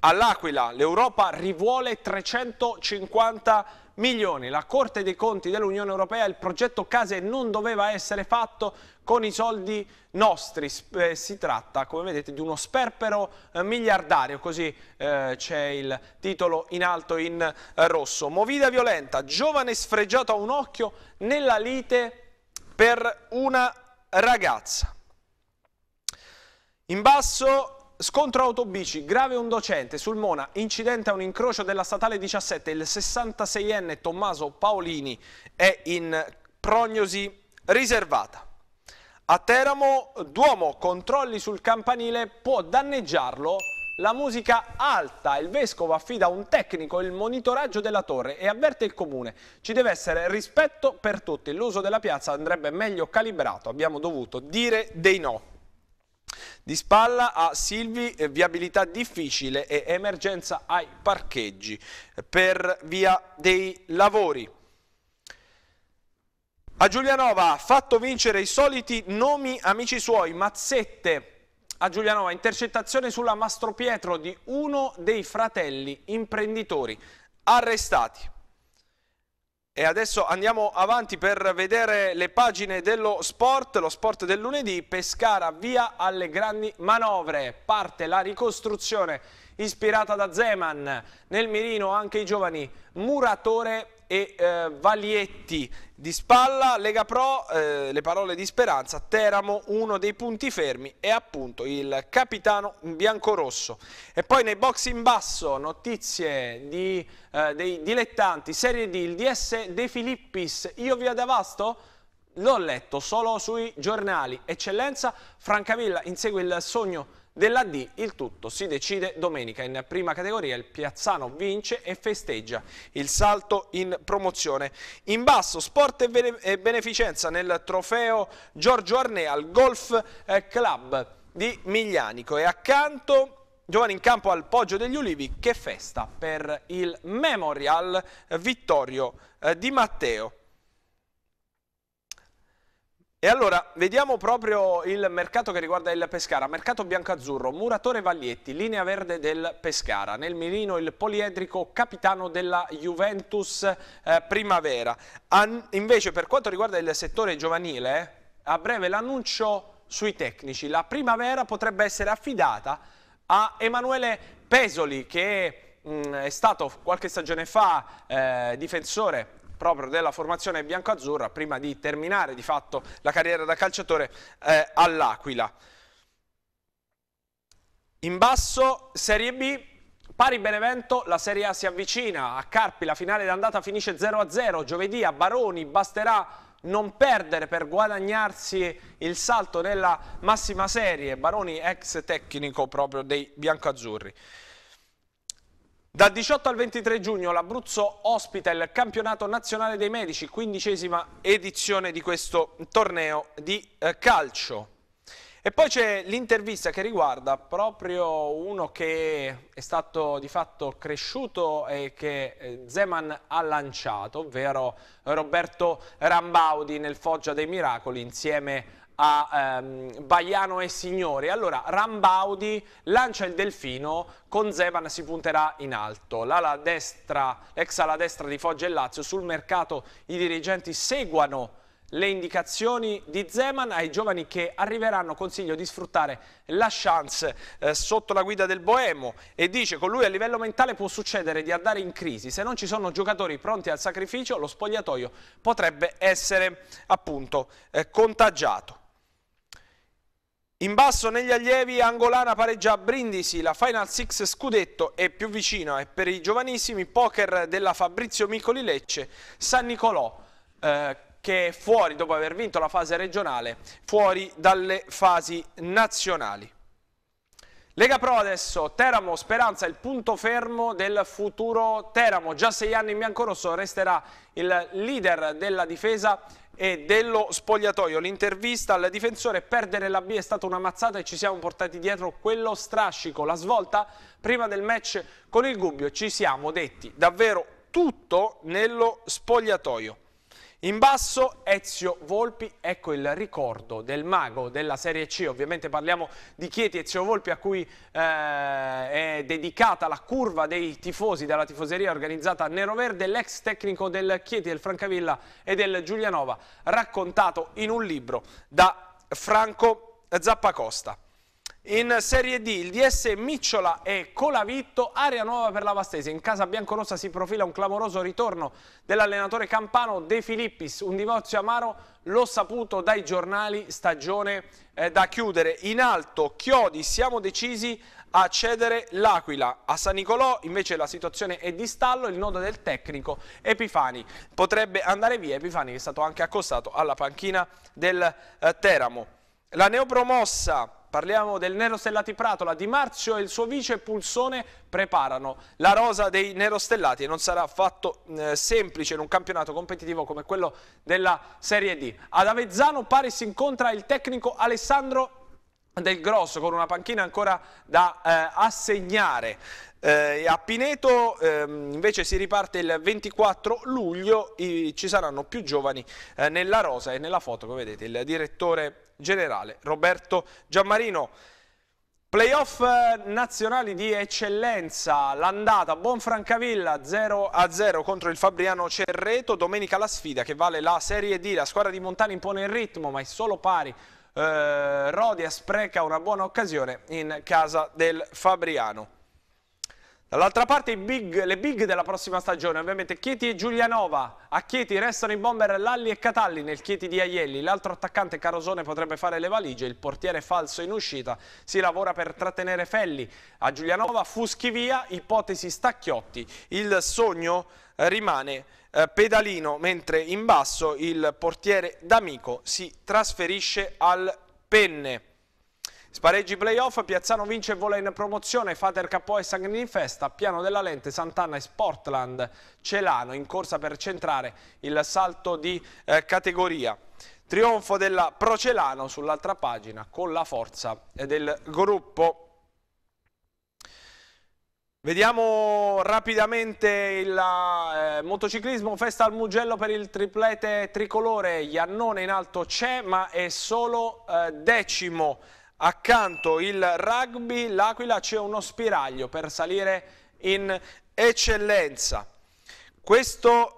All'Aquila l'Europa rivuole 350 euro milioni. La Corte dei Conti dell'Unione Europea, il progetto case non doveva essere fatto con i soldi nostri. Eh, si tratta, come vedete, di uno sperpero eh, miliardario, così eh, c'è il titolo in alto in eh, rosso. Movida violenta, giovane sfregiato a un occhio nella lite per una ragazza. In basso Scontro autobici, grave un docente, sul Mona, incidente a un incrocio della statale 17, il 66enne Tommaso Paolini è in prognosi riservata. A Teramo, Duomo, controlli sul campanile, può danneggiarlo la musica alta. Il vescovo affida a un tecnico il monitoraggio della torre e avverte il comune. Ci deve essere rispetto per tutti, l'uso della piazza andrebbe meglio calibrato, abbiamo dovuto dire dei no. Di spalla a Silvi, eh, viabilità difficile e emergenza ai parcheggi eh, per via dei lavori. A Giulianova ha fatto vincere i soliti nomi amici suoi, mazzette. A Giulianova intercettazione sulla Mastro Pietro di uno dei fratelli imprenditori arrestati. E adesso andiamo avanti per vedere le pagine dello sport, lo sport del lunedì, Pescara via alle grandi manovre, parte la ricostruzione ispirata da Zeman, nel mirino anche i giovani Muratore e eh, Valietti di spalla, Lega Pro, eh, le parole di speranza, Teramo uno dei punti fermi e appunto il capitano biancorosso. E poi nei box in basso notizie di, eh, dei dilettanti, Serie D, il DS De Filippis, io via Davasto? L'ho letto solo sui giornali. Eccellenza, Francavilla insegue il sogno della D. Il tutto si decide domenica in prima categoria, il Piazzano vince e festeggia il salto in promozione. In basso sport e beneficenza nel trofeo Giorgio Arnè al Golf eh, Club di Miglianico e accanto Giovani in campo al Poggio degli Ulivi che festa per il Memorial Vittorio eh, Di Matteo. E allora vediamo proprio il mercato che riguarda il Pescara, mercato bianco-azzurro, Muratore Vaglietti, linea verde del Pescara, nel mirino il poliedrico capitano della Juventus eh, Primavera. An invece per quanto riguarda il settore giovanile, a breve l'annuncio sui tecnici, la Primavera potrebbe essere affidata a Emanuele Pesoli che mh, mm, è stato qualche stagione fa eh, difensore proprio della formazione biancoazzurra prima di terminare di fatto la carriera da calciatore eh, all'Aquila. In basso Serie B, Pari Benevento, la Serie A si avvicina, a Carpi la finale d'andata finisce 0-0, giovedì a Baroni basterà non perdere per guadagnarsi il salto nella massima serie, Baroni ex tecnico proprio dei biancoazzurri. Dal 18 al 23 giugno l'Abruzzo ospita il campionato nazionale dei medici, quindicesima edizione di questo torneo di eh, calcio. E poi c'è l'intervista che riguarda proprio uno che è stato di fatto cresciuto e che eh, Zeman ha lanciato, ovvero Roberto Rambaudi nel Foggia dei Miracoli insieme a a ehm, Baiano e Signori. Allora Rambaudi lancia il delfino, con Zeban si punterà in alto. L'ala destra, ex ala destra di Foggia e Lazio, sul mercato i dirigenti seguono le indicazioni di Zeman ai giovani che arriveranno consiglio di sfruttare la chance eh, sotto la guida del Boemo e dice con lui a livello mentale può succedere di andare in crisi se non ci sono giocatori pronti al sacrificio lo spogliatoio potrebbe essere appunto eh, contagiato in basso negli allievi Angolana pareggia Brindisi, la Final Six Scudetto è più vicina e per i giovanissimi poker della Fabrizio Micoli Lecce, San Nicolò eh, che è fuori dopo aver vinto la fase regionale, fuori dalle fasi nazionali. Lega Pro adesso, Teramo, Speranza, il punto fermo del futuro Teramo, già sei anni in biancorosso resterà il leader della difesa e dello spogliatoio. L'intervista al difensore, perdere la B è stata una mazzata e ci siamo portati dietro quello strascico. La svolta prima del match con il Gubbio ci siamo detti davvero tutto nello spogliatoio. In basso Ezio Volpi, ecco il ricordo del mago della Serie C, ovviamente parliamo di Chieti, Ezio Volpi a cui eh, è dedicata la curva dei tifosi dalla tifoseria organizzata a Verde, l'ex tecnico del Chieti, del Francavilla e del Giulianova, raccontato in un libro da Franco Zappacosta. In Serie D il DS Micciola e Colavitto, area nuova per la Vastese. In casa biancorossa si profila un clamoroso ritorno dell'allenatore campano De Filippis. Un divorzio amaro, l'ho saputo dai giornali, stagione eh, da chiudere. In alto, Chiodi, siamo decisi a cedere l'Aquila. A San Nicolò invece la situazione è di stallo, il nodo del tecnico Epifani. Potrebbe andare via Epifani che è stato anche accostato alla panchina del eh, Teramo. La neopromossa Parliamo del Nero Stellati Pratola, Di Marzio e il suo vice Pulsone preparano la rosa dei Nero Stellati non sarà affatto eh, semplice in un campionato competitivo come quello della Serie D. Ad Avezzano pare si incontra il tecnico Alessandro del Grosso con una panchina ancora da eh, assegnare. Eh, a Pineto ehm, invece si riparte il 24 luglio, i, ci saranno più giovani eh, nella rosa e nella foto come vedete il direttore generale Roberto Giammarino. Playoff eh, nazionali di eccellenza, l'andata Bonfrancavilla 0 a 0 contro il Fabriano Cerreto, domenica la sfida che vale la Serie D, la squadra di Montani impone il ritmo ma è solo pari, eh, Rodia spreca una buona occasione in casa del Fabriano. Dall'altra parte big, le big della prossima stagione, ovviamente Chieti e Giulianova. A Chieti restano i bomber Lalli e Catalli nel Chieti di Aielli. L'altro attaccante Carosone potrebbe fare le valigie, il portiere falso in uscita. Si lavora per trattenere Felli. A Giulianova Fuschi via, ipotesi Stacchiotti. Il sogno rimane eh, pedalino, mentre in basso il portiere D'Amico si trasferisce al Penne. Spareggi playoff, Piazzano vince e vola in promozione, Fater KO e Sangrini in festa, Piano della Lente, Sant'Anna e Sportland Celano in corsa per centrare il salto di eh, categoria. Trionfo della Procelano sull'altra pagina con la forza eh, del gruppo. Vediamo rapidamente il eh, motociclismo, festa al Mugello per il triplete tricolore, Iannone in alto c'è ma è solo eh, decimo accanto il rugby, l'Aquila c'è uno spiraglio per salire in eccellenza. Questo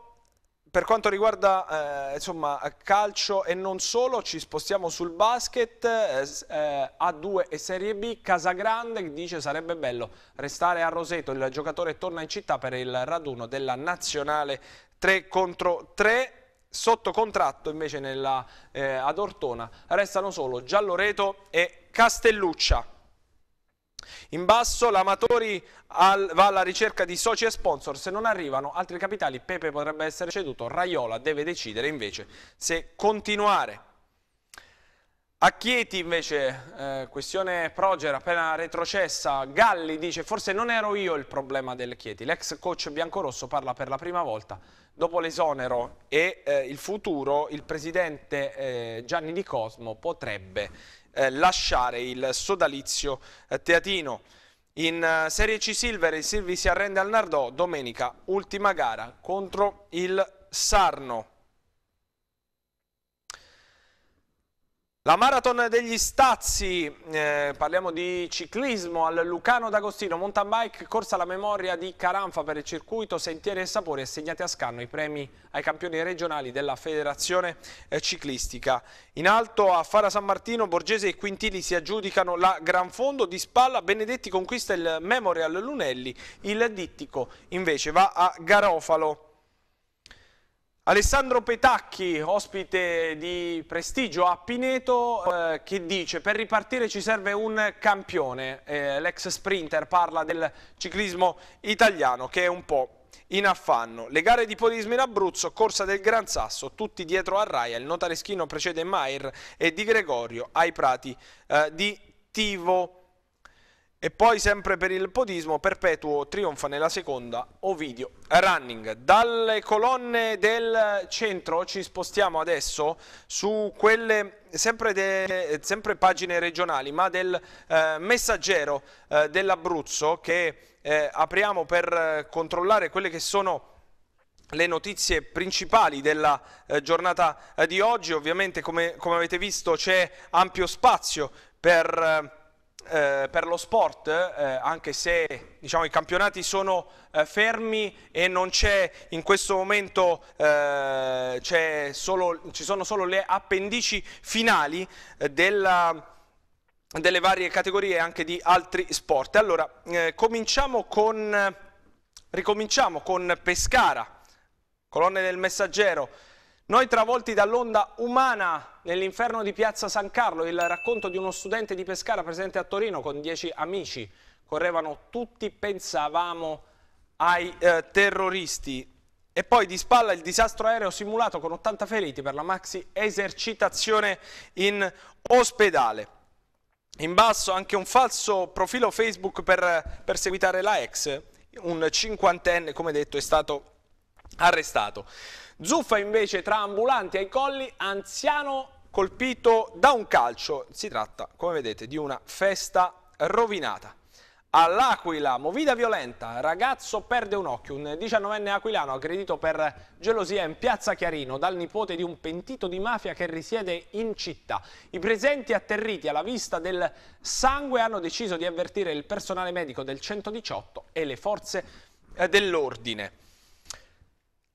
per quanto riguarda eh, insomma, calcio e non solo, ci spostiamo sul basket, eh, eh A2 e Serie B, Casagrande dice sarebbe bello restare a Roseto, il giocatore torna in città per il raduno della Nazionale 3 contro 3, Sotto contratto invece nella, eh, ad Ortona restano solo Gialloreto e Castelluccia. In basso l'Amatori va alla ricerca di soci e sponsor, se non arrivano altri capitali Pepe potrebbe essere ceduto, Raiola deve decidere invece se continuare. A Chieti invece, eh, questione Proger appena retrocessa, Galli dice forse non ero io il problema del Chieti, l'ex coach biancorosso parla per la prima volta dopo l'esonero e eh, il futuro il presidente eh, Gianni Di Cosmo potrebbe eh, lasciare il sodalizio eh, teatino. In eh, Serie C Silver il Silvi si arrende al Nardò domenica ultima gara contro il Sarno. La Marathon degli Stazzi, eh, parliamo di ciclismo al Lucano d'Agostino, mountain bike, corsa alla memoria di Caranfa per il circuito, sentieri e sapori assegnati a Scanno i premi ai campioni regionali della federazione eh, ciclistica. In alto a Fara San Martino, Borgese e Quintili si aggiudicano la Gran Fondo, di spalla Benedetti conquista il Memorial Lunelli, il dittico invece va a Garofalo. Alessandro Petacchi, ospite di prestigio a Pineto, eh, che dice per ripartire ci serve un campione. Eh, L'ex sprinter parla del ciclismo italiano che è un po' in affanno. Le gare di podismo in Abruzzo, corsa del Gran Sasso, tutti dietro a Raia, il notareschino precede Mair e Di Gregorio ai prati eh, di Tivo. E poi sempre per il podismo, Perpetuo trionfa nella seconda Ovidio Running. Dalle colonne del centro ci spostiamo adesso su quelle sempre, de, sempre pagine regionali, ma del eh, messaggero eh, dell'Abruzzo che eh, apriamo per eh, controllare quelle che sono le notizie principali della eh, giornata eh, di oggi. Ovviamente come, come avete visto c'è ampio spazio per eh, eh, per lo sport, eh, anche se diciamo, i campionati sono eh, fermi e non c'è in questo momento, eh, solo, ci sono solo le appendici finali eh, della, delle varie categorie anche di altri sport. Allora, eh, cominciamo con, ricominciamo con Pescara, colonne del messaggero, noi travolti dall'onda umana nell'inferno di Piazza San Carlo, il racconto di uno studente di Pescara presente a Torino con dieci amici. Correvano tutti, pensavamo, ai eh, terroristi. E poi di spalla il disastro aereo simulato con 80 feriti per la maxi esercitazione in ospedale. In basso anche un falso profilo Facebook per perseguitare la ex. Un cinquantenne, come detto, è stato arrestato. Zuffa invece tra ambulanti ai colli, anziano colpito da un calcio. Si tratta, come vedete, di una festa rovinata. All'Aquila, movida violenta, ragazzo perde un occhio, un 19enne aquilano aggredito per gelosia in piazza Chiarino dal nipote di un pentito di mafia che risiede in città. I presenti atterriti alla vista del sangue hanno deciso di avvertire il personale medico del 118 e le forze eh, dell'ordine.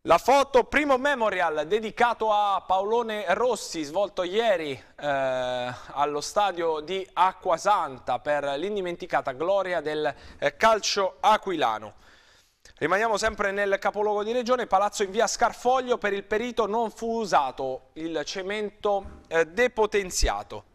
La foto primo memorial dedicato a Paolone Rossi svolto ieri eh, allo stadio di Acquasanta per l'indimenticata gloria del eh, calcio aquilano. Rimaniamo sempre nel capoluogo di regione, palazzo in via Scarfoglio, per il perito non fu usato il cemento eh, depotenziato.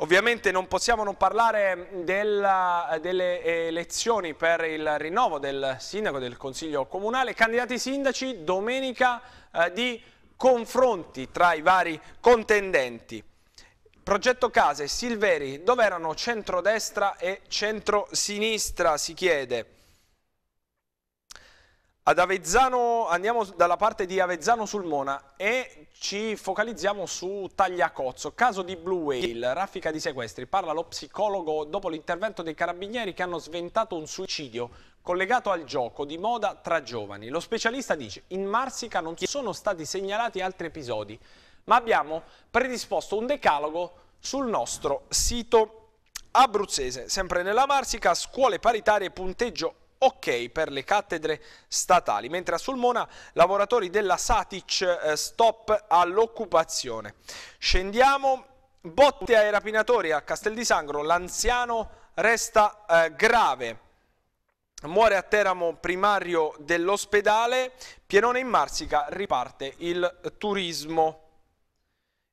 Ovviamente non possiamo non parlare della, delle elezioni per il rinnovo del sindaco del Consiglio Comunale. Candidati sindaci, domenica eh, di confronti tra i vari contendenti. Progetto Case, Silveri, dove erano centrodestra e centrosinistra, si chiede. Ad Avezzano, andiamo dalla parte di Avezzano sul Mona e ci focalizziamo su Tagliacozzo, caso di Blue Whale, raffica di sequestri. Parla lo psicologo dopo l'intervento dei carabinieri che hanno sventato un suicidio collegato al gioco di moda tra giovani. Lo specialista dice in Marsica non sono stati segnalati altri episodi, ma abbiamo predisposto un decalogo sul nostro sito abruzzese. Sempre nella Marsica, scuole paritarie, punteggio ok per le cattedre statali, mentre a Sulmona lavoratori della Satic eh, stop all'occupazione. Scendiamo, botte ai rapinatori a Castel di Sangro, l'anziano resta eh, grave. Muore a Teramo primario dell'ospedale, Pienone in Marsica riparte il turismo.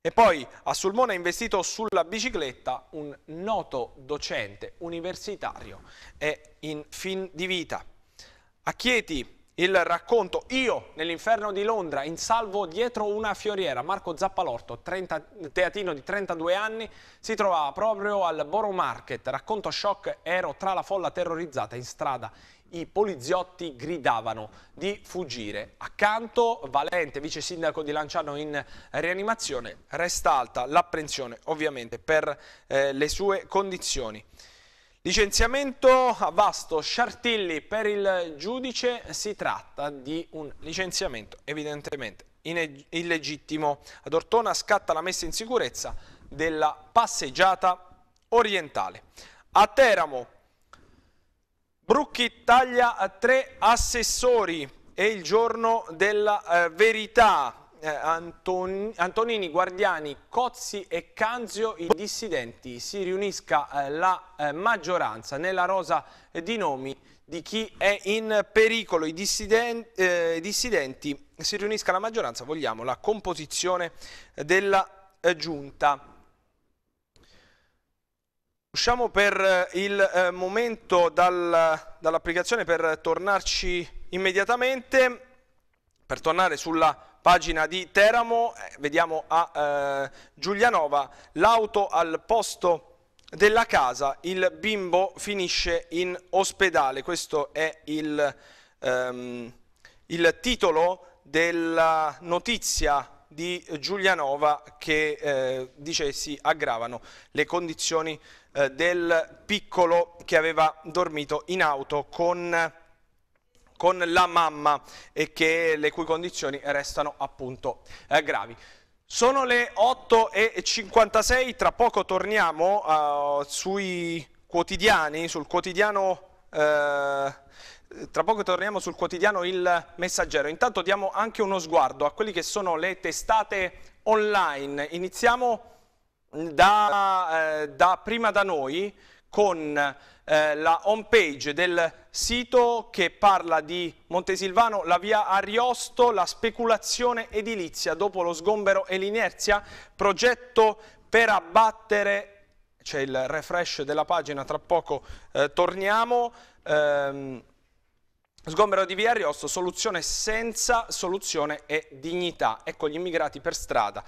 E poi a Sulmona ha investito sulla bicicletta un noto docente universitario, è in fin di vita. A Chieti il racconto Io nell'inferno di Londra, in salvo dietro una fioriera. Marco Zappalorto, 30, teatino di 32 anni, si trova proprio al Borough Market. Racconto shock, ero tra la folla terrorizzata in strada i poliziotti gridavano di fuggire. Accanto Valente, vice sindaco di Lanciano in rianimazione, resta alta l'apprensione ovviamente per eh, le sue condizioni. Licenziamento a vasto Sciartilli per il giudice, si tratta di un licenziamento evidentemente illegittimo. Ad Ortona scatta la messa in sicurezza della passeggiata orientale. A Teramo Brucchi taglia tre assessori e il giorno della eh, verità. Eh, Anton, Antonini, Guardiani, Cozzi e Canzio, i dissidenti, si riunisca eh, la eh, maggioranza nella rosa di nomi di chi è in pericolo. I dissidenti, eh, dissidenti si riunisca la maggioranza, vogliamo la composizione della eh, giunta. Usciamo per eh, il eh, momento dal, dall'applicazione per tornarci immediatamente, per tornare sulla pagina di Teramo, eh, vediamo a eh, Giulianova l'auto al posto della casa, il bimbo finisce in ospedale, questo è il, ehm, il titolo della notizia di Giulianova che eh, dice si aggravano le condizioni eh, del piccolo che aveva dormito in auto con, con la mamma e che, le cui condizioni restano appunto eh, gravi. Sono le 8.56, tra poco torniamo uh, sui quotidiani, sul quotidiano... Uh, tra poco torniamo sul quotidiano Il Messaggero. Intanto diamo anche uno sguardo a quelle che sono le testate online. Iniziamo da, eh, da prima da noi con eh, la home page del sito che parla di Montesilvano, la via Ariosto, la speculazione edilizia dopo lo sgombero e l'inerzia, progetto per abbattere, c'è il refresh della pagina, tra poco eh, torniamo, ehm, Sgombero di via Ariosto, soluzione senza soluzione e dignità. Ecco gli immigrati per strada.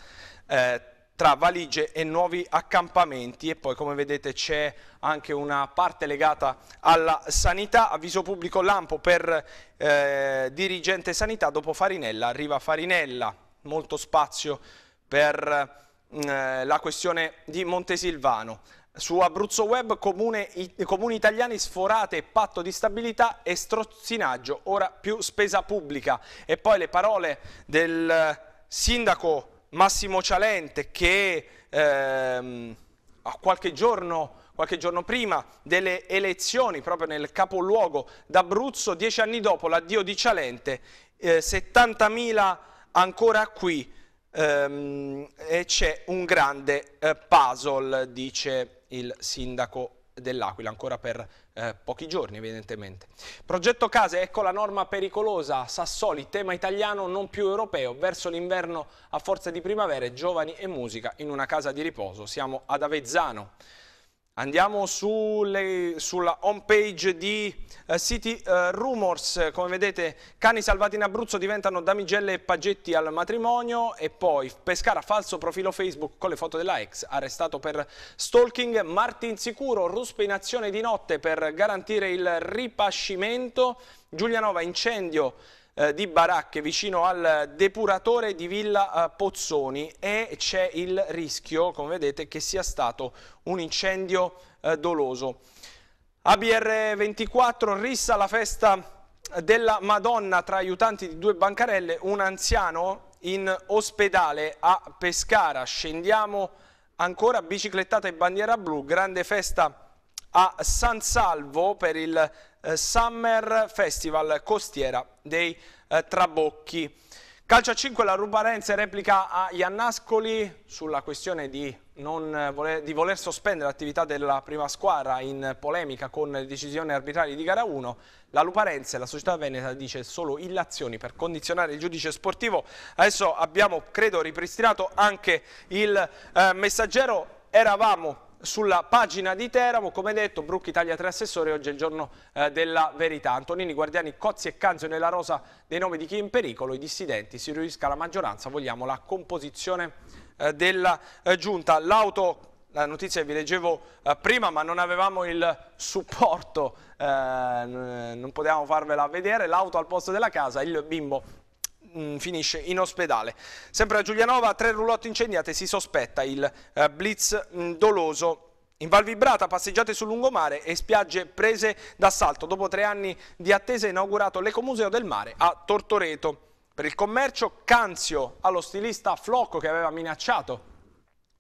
Eh, tra valigie e nuovi accampamenti e poi come vedete c'è anche una parte legata alla sanità, avviso pubblico lampo per eh, dirigente sanità dopo Farinella, arriva Farinella, molto spazio per mm, eh, la questione di Montesilvano. Su Abruzzo Web, comune, i, comuni italiani sforate, patto di stabilità e strozzinaggio, ora più spesa pubblica. E poi le parole del sindaco Massimo Cialente che ehm, a qualche giorno qualche giorno prima delle elezioni proprio nel capoluogo d'Abruzzo, dieci anni dopo l'addio di Cialente, eh, 70.000 ancora qui ehm, e c'è un grande eh, puzzle, dice il sindaco dell'Aquila, ancora per eh, pochi giorni evidentemente. Progetto case, ecco la norma pericolosa, Sassoli, tema italiano non più europeo, verso l'inverno a forza di primavere, giovani e musica in una casa di riposo. Siamo ad Avezzano. Andiamo sulle, sulla home page di eh, City eh, Rumors, come vedete cani salvati in Abruzzo diventano damigelle e pagetti al matrimonio e poi Pescara falso profilo Facebook con le foto della ex, arrestato per stalking, Martin Sicuro, ruspe in azione di notte per garantire il ripascimento, Giulianova incendio eh, di baracche vicino al depuratore di Villa eh, Pozzoni e c'è il rischio, come vedete, che sia stato un incendio eh, doloso. ABR24 rissa la festa della Madonna tra aiutanti di due bancarelle, un anziano in ospedale a Pescara. Scendiamo ancora biciclettata e bandiera blu, grande festa a San Salvo per il eh, Summer Festival Costiera dei eh, Trabocchi. Calcio a 5, la Rubarense replica a Iannascoli sulla questione di, eh, voler, di voler sospendere l'attività della prima squadra in polemica con le decisioni arbitrali di gara 1. La Luparense, la società veneta, dice solo illazioni per condizionare il giudice sportivo. Adesso abbiamo, credo, ripristinato anche il eh, messaggero. Eravamo sulla pagina di Teramo, come detto, Brucchi taglia tre assessori, oggi è il giorno eh, della verità. Antonini, Guardiani, Cozzi e Canzio nella rosa dei nomi di chi è in pericolo, i dissidenti, si riunisca la maggioranza, vogliamo la composizione eh, della eh, giunta. L'auto la notizia che vi leggevo eh, prima ma non avevamo il supporto, eh, non potevamo farvela vedere, l'auto al posto della casa, il bimbo mh, mm, finisce in ospedale. Sempre a Giulianova, tre roulotte incendiate, si sospetta il eh, blitz mh, mm, doloso in Val Vibrata, passeggiate sul lungomare e spiagge prese d'assalto. Dopo tre anni di attesa è inaugurato l'Ecomuseo del Mare a Tortoreto. Per il commercio, Canzio allo stilista Flocco che aveva minacciato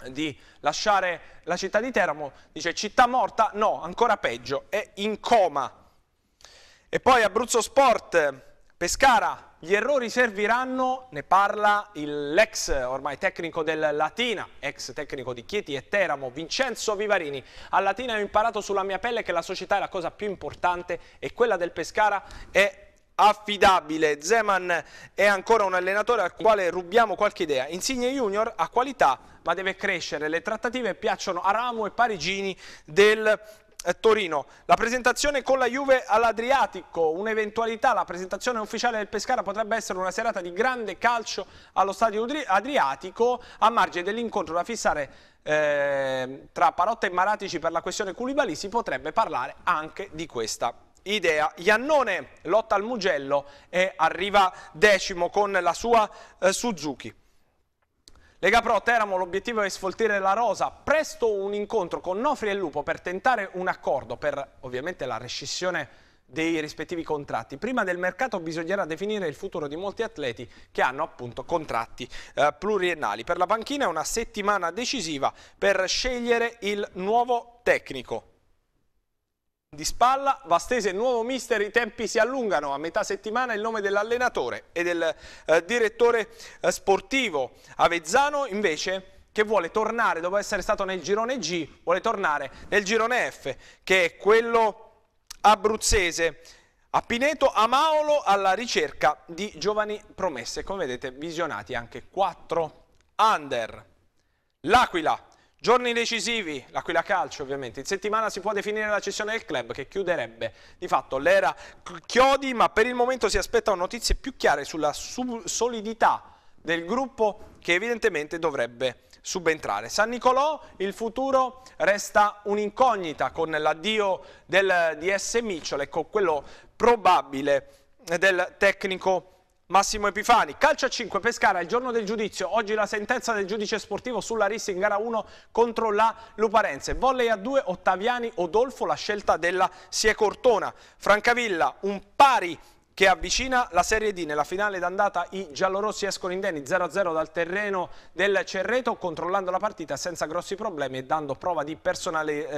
di lasciare la città di Teramo. Dice città morta? No, ancora peggio, è in coma. E poi Abruzzo Sport, Pescara, gli errori serviranno, ne parla l'ex ormai tecnico del Latina, ex tecnico di Chieti e Teramo, Vincenzo Vivarini. Al Latina ho imparato sulla mia pelle che la società è la cosa più importante e quella del Pescara è affidabile. Zeman è ancora un allenatore al quale rubiamo qualche idea. Insigne Junior ha qualità ma deve crescere. Le trattative piacciono a Ramo e Parigini del Pescara. Eh, Torino. La presentazione con la Juve all'Adriatico, un'eventualità, la presentazione ufficiale del Pescara potrebbe essere una serata di grande calcio allo stadio Adriatico a margine dell'incontro da fissare eh, tra Parotta e Maratici per la questione Culibali si potrebbe parlare anche di questa idea. Iannone lotta al Mugello e arriva decimo con la sua eh, Suzuki. Lega Pro Teramo l'obiettivo è sfoltire la rosa. Presto un incontro con Nofri e Lupo per tentare un accordo per ovviamente la rescissione dei rispettivi contratti. Prima del mercato bisognerà definire il futuro di molti atleti che hanno appunto contratti eh, pluriennali. Per la panchina è una settimana decisiva per scegliere il nuovo tecnico di spalla, Vastese nuovo mister, i tempi si allungano, a metà settimana il nome dell'allenatore e del eh, direttore eh, sportivo Avezzano invece che vuole tornare, dopo essere stato nel girone G, vuole tornare nel girone F, che è quello abruzzese. A Pineto, a Maolo, alla ricerca di giovani promesse. Come vedete, visionati anche 4 under. L'Aquila Giorni decisivi, l'Aquila Calcio ovviamente. In settimana si può definire la cessione del club che chiuderebbe di fatto l'era Chiodi, ma per il momento si aspettano notizie più chiare sulla solidità del gruppo che evidentemente dovrebbe subentrare. San Nicolò, il futuro resta un'incognita con l'addio del DS Micciole e con quello probabile del tecnico Massimo Epifani, calcio a 5 Pescara, il giorno del giudizio, oggi la sentenza del giudice sportivo sulla rissa in gara 1 contro la Luparense, volley a 2 Ottaviani Odolfo, la scelta della Siecortona, Francavilla un pari che avvicina la Serie D. Nella finale d'andata i giallorossi escono indenni 0-0 dal terreno del Cerreto, controllando la partita senza grossi problemi e dando prova di eh,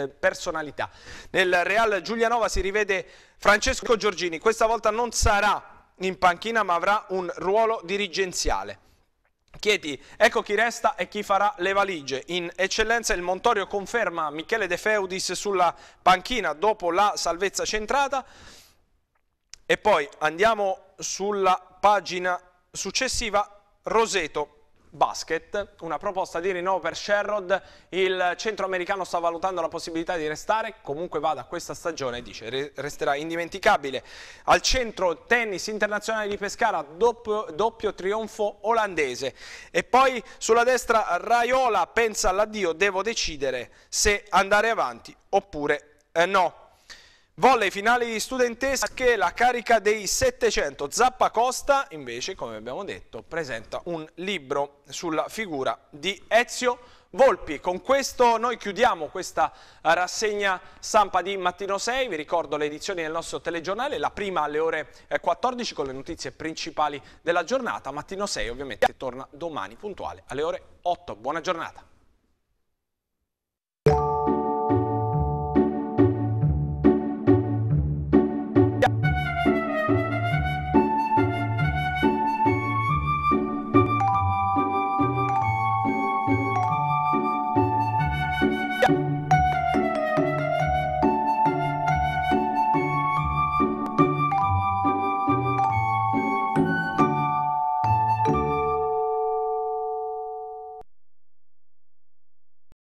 personalità. Nel Real Giulianova si rivede Francesco Giorgini, questa volta non sarà in panchina ma avrà un ruolo dirigenziale. Chieti, ecco chi resta e chi farà le valigie. In eccellenza il Montorio conferma Michele De Feudis sulla panchina dopo la salvezza centrata. E poi andiamo sulla pagina successiva, Roseto basket, una proposta di rinnovo per Sherrod, il centroamericano sta valutando la possibilità di restare, comunque vada questa stagione, dice, resterà indimenticabile. Al centro tennis internazionale di Pescara, doppio, doppio trionfo olandese. E poi sulla destra Raiola pensa all'addio, devo decidere se andare avanti oppure eh, no. Volle finali di studentesche, la carica dei 700. Zappa Costa invece, come abbiamo detto, presenta un libro sulla figura di Ezio Volpi. Con questo noi chiudiamo questa eh, rassegna stampa di Mattino 6. Vi ricordo le edizioni del nostro telegiornale, la prima alle ore 14 eh, con le notizie principali della giornata. Mattino 6 ovviamente torna domani puntuale alle ore 8. Buona giornata.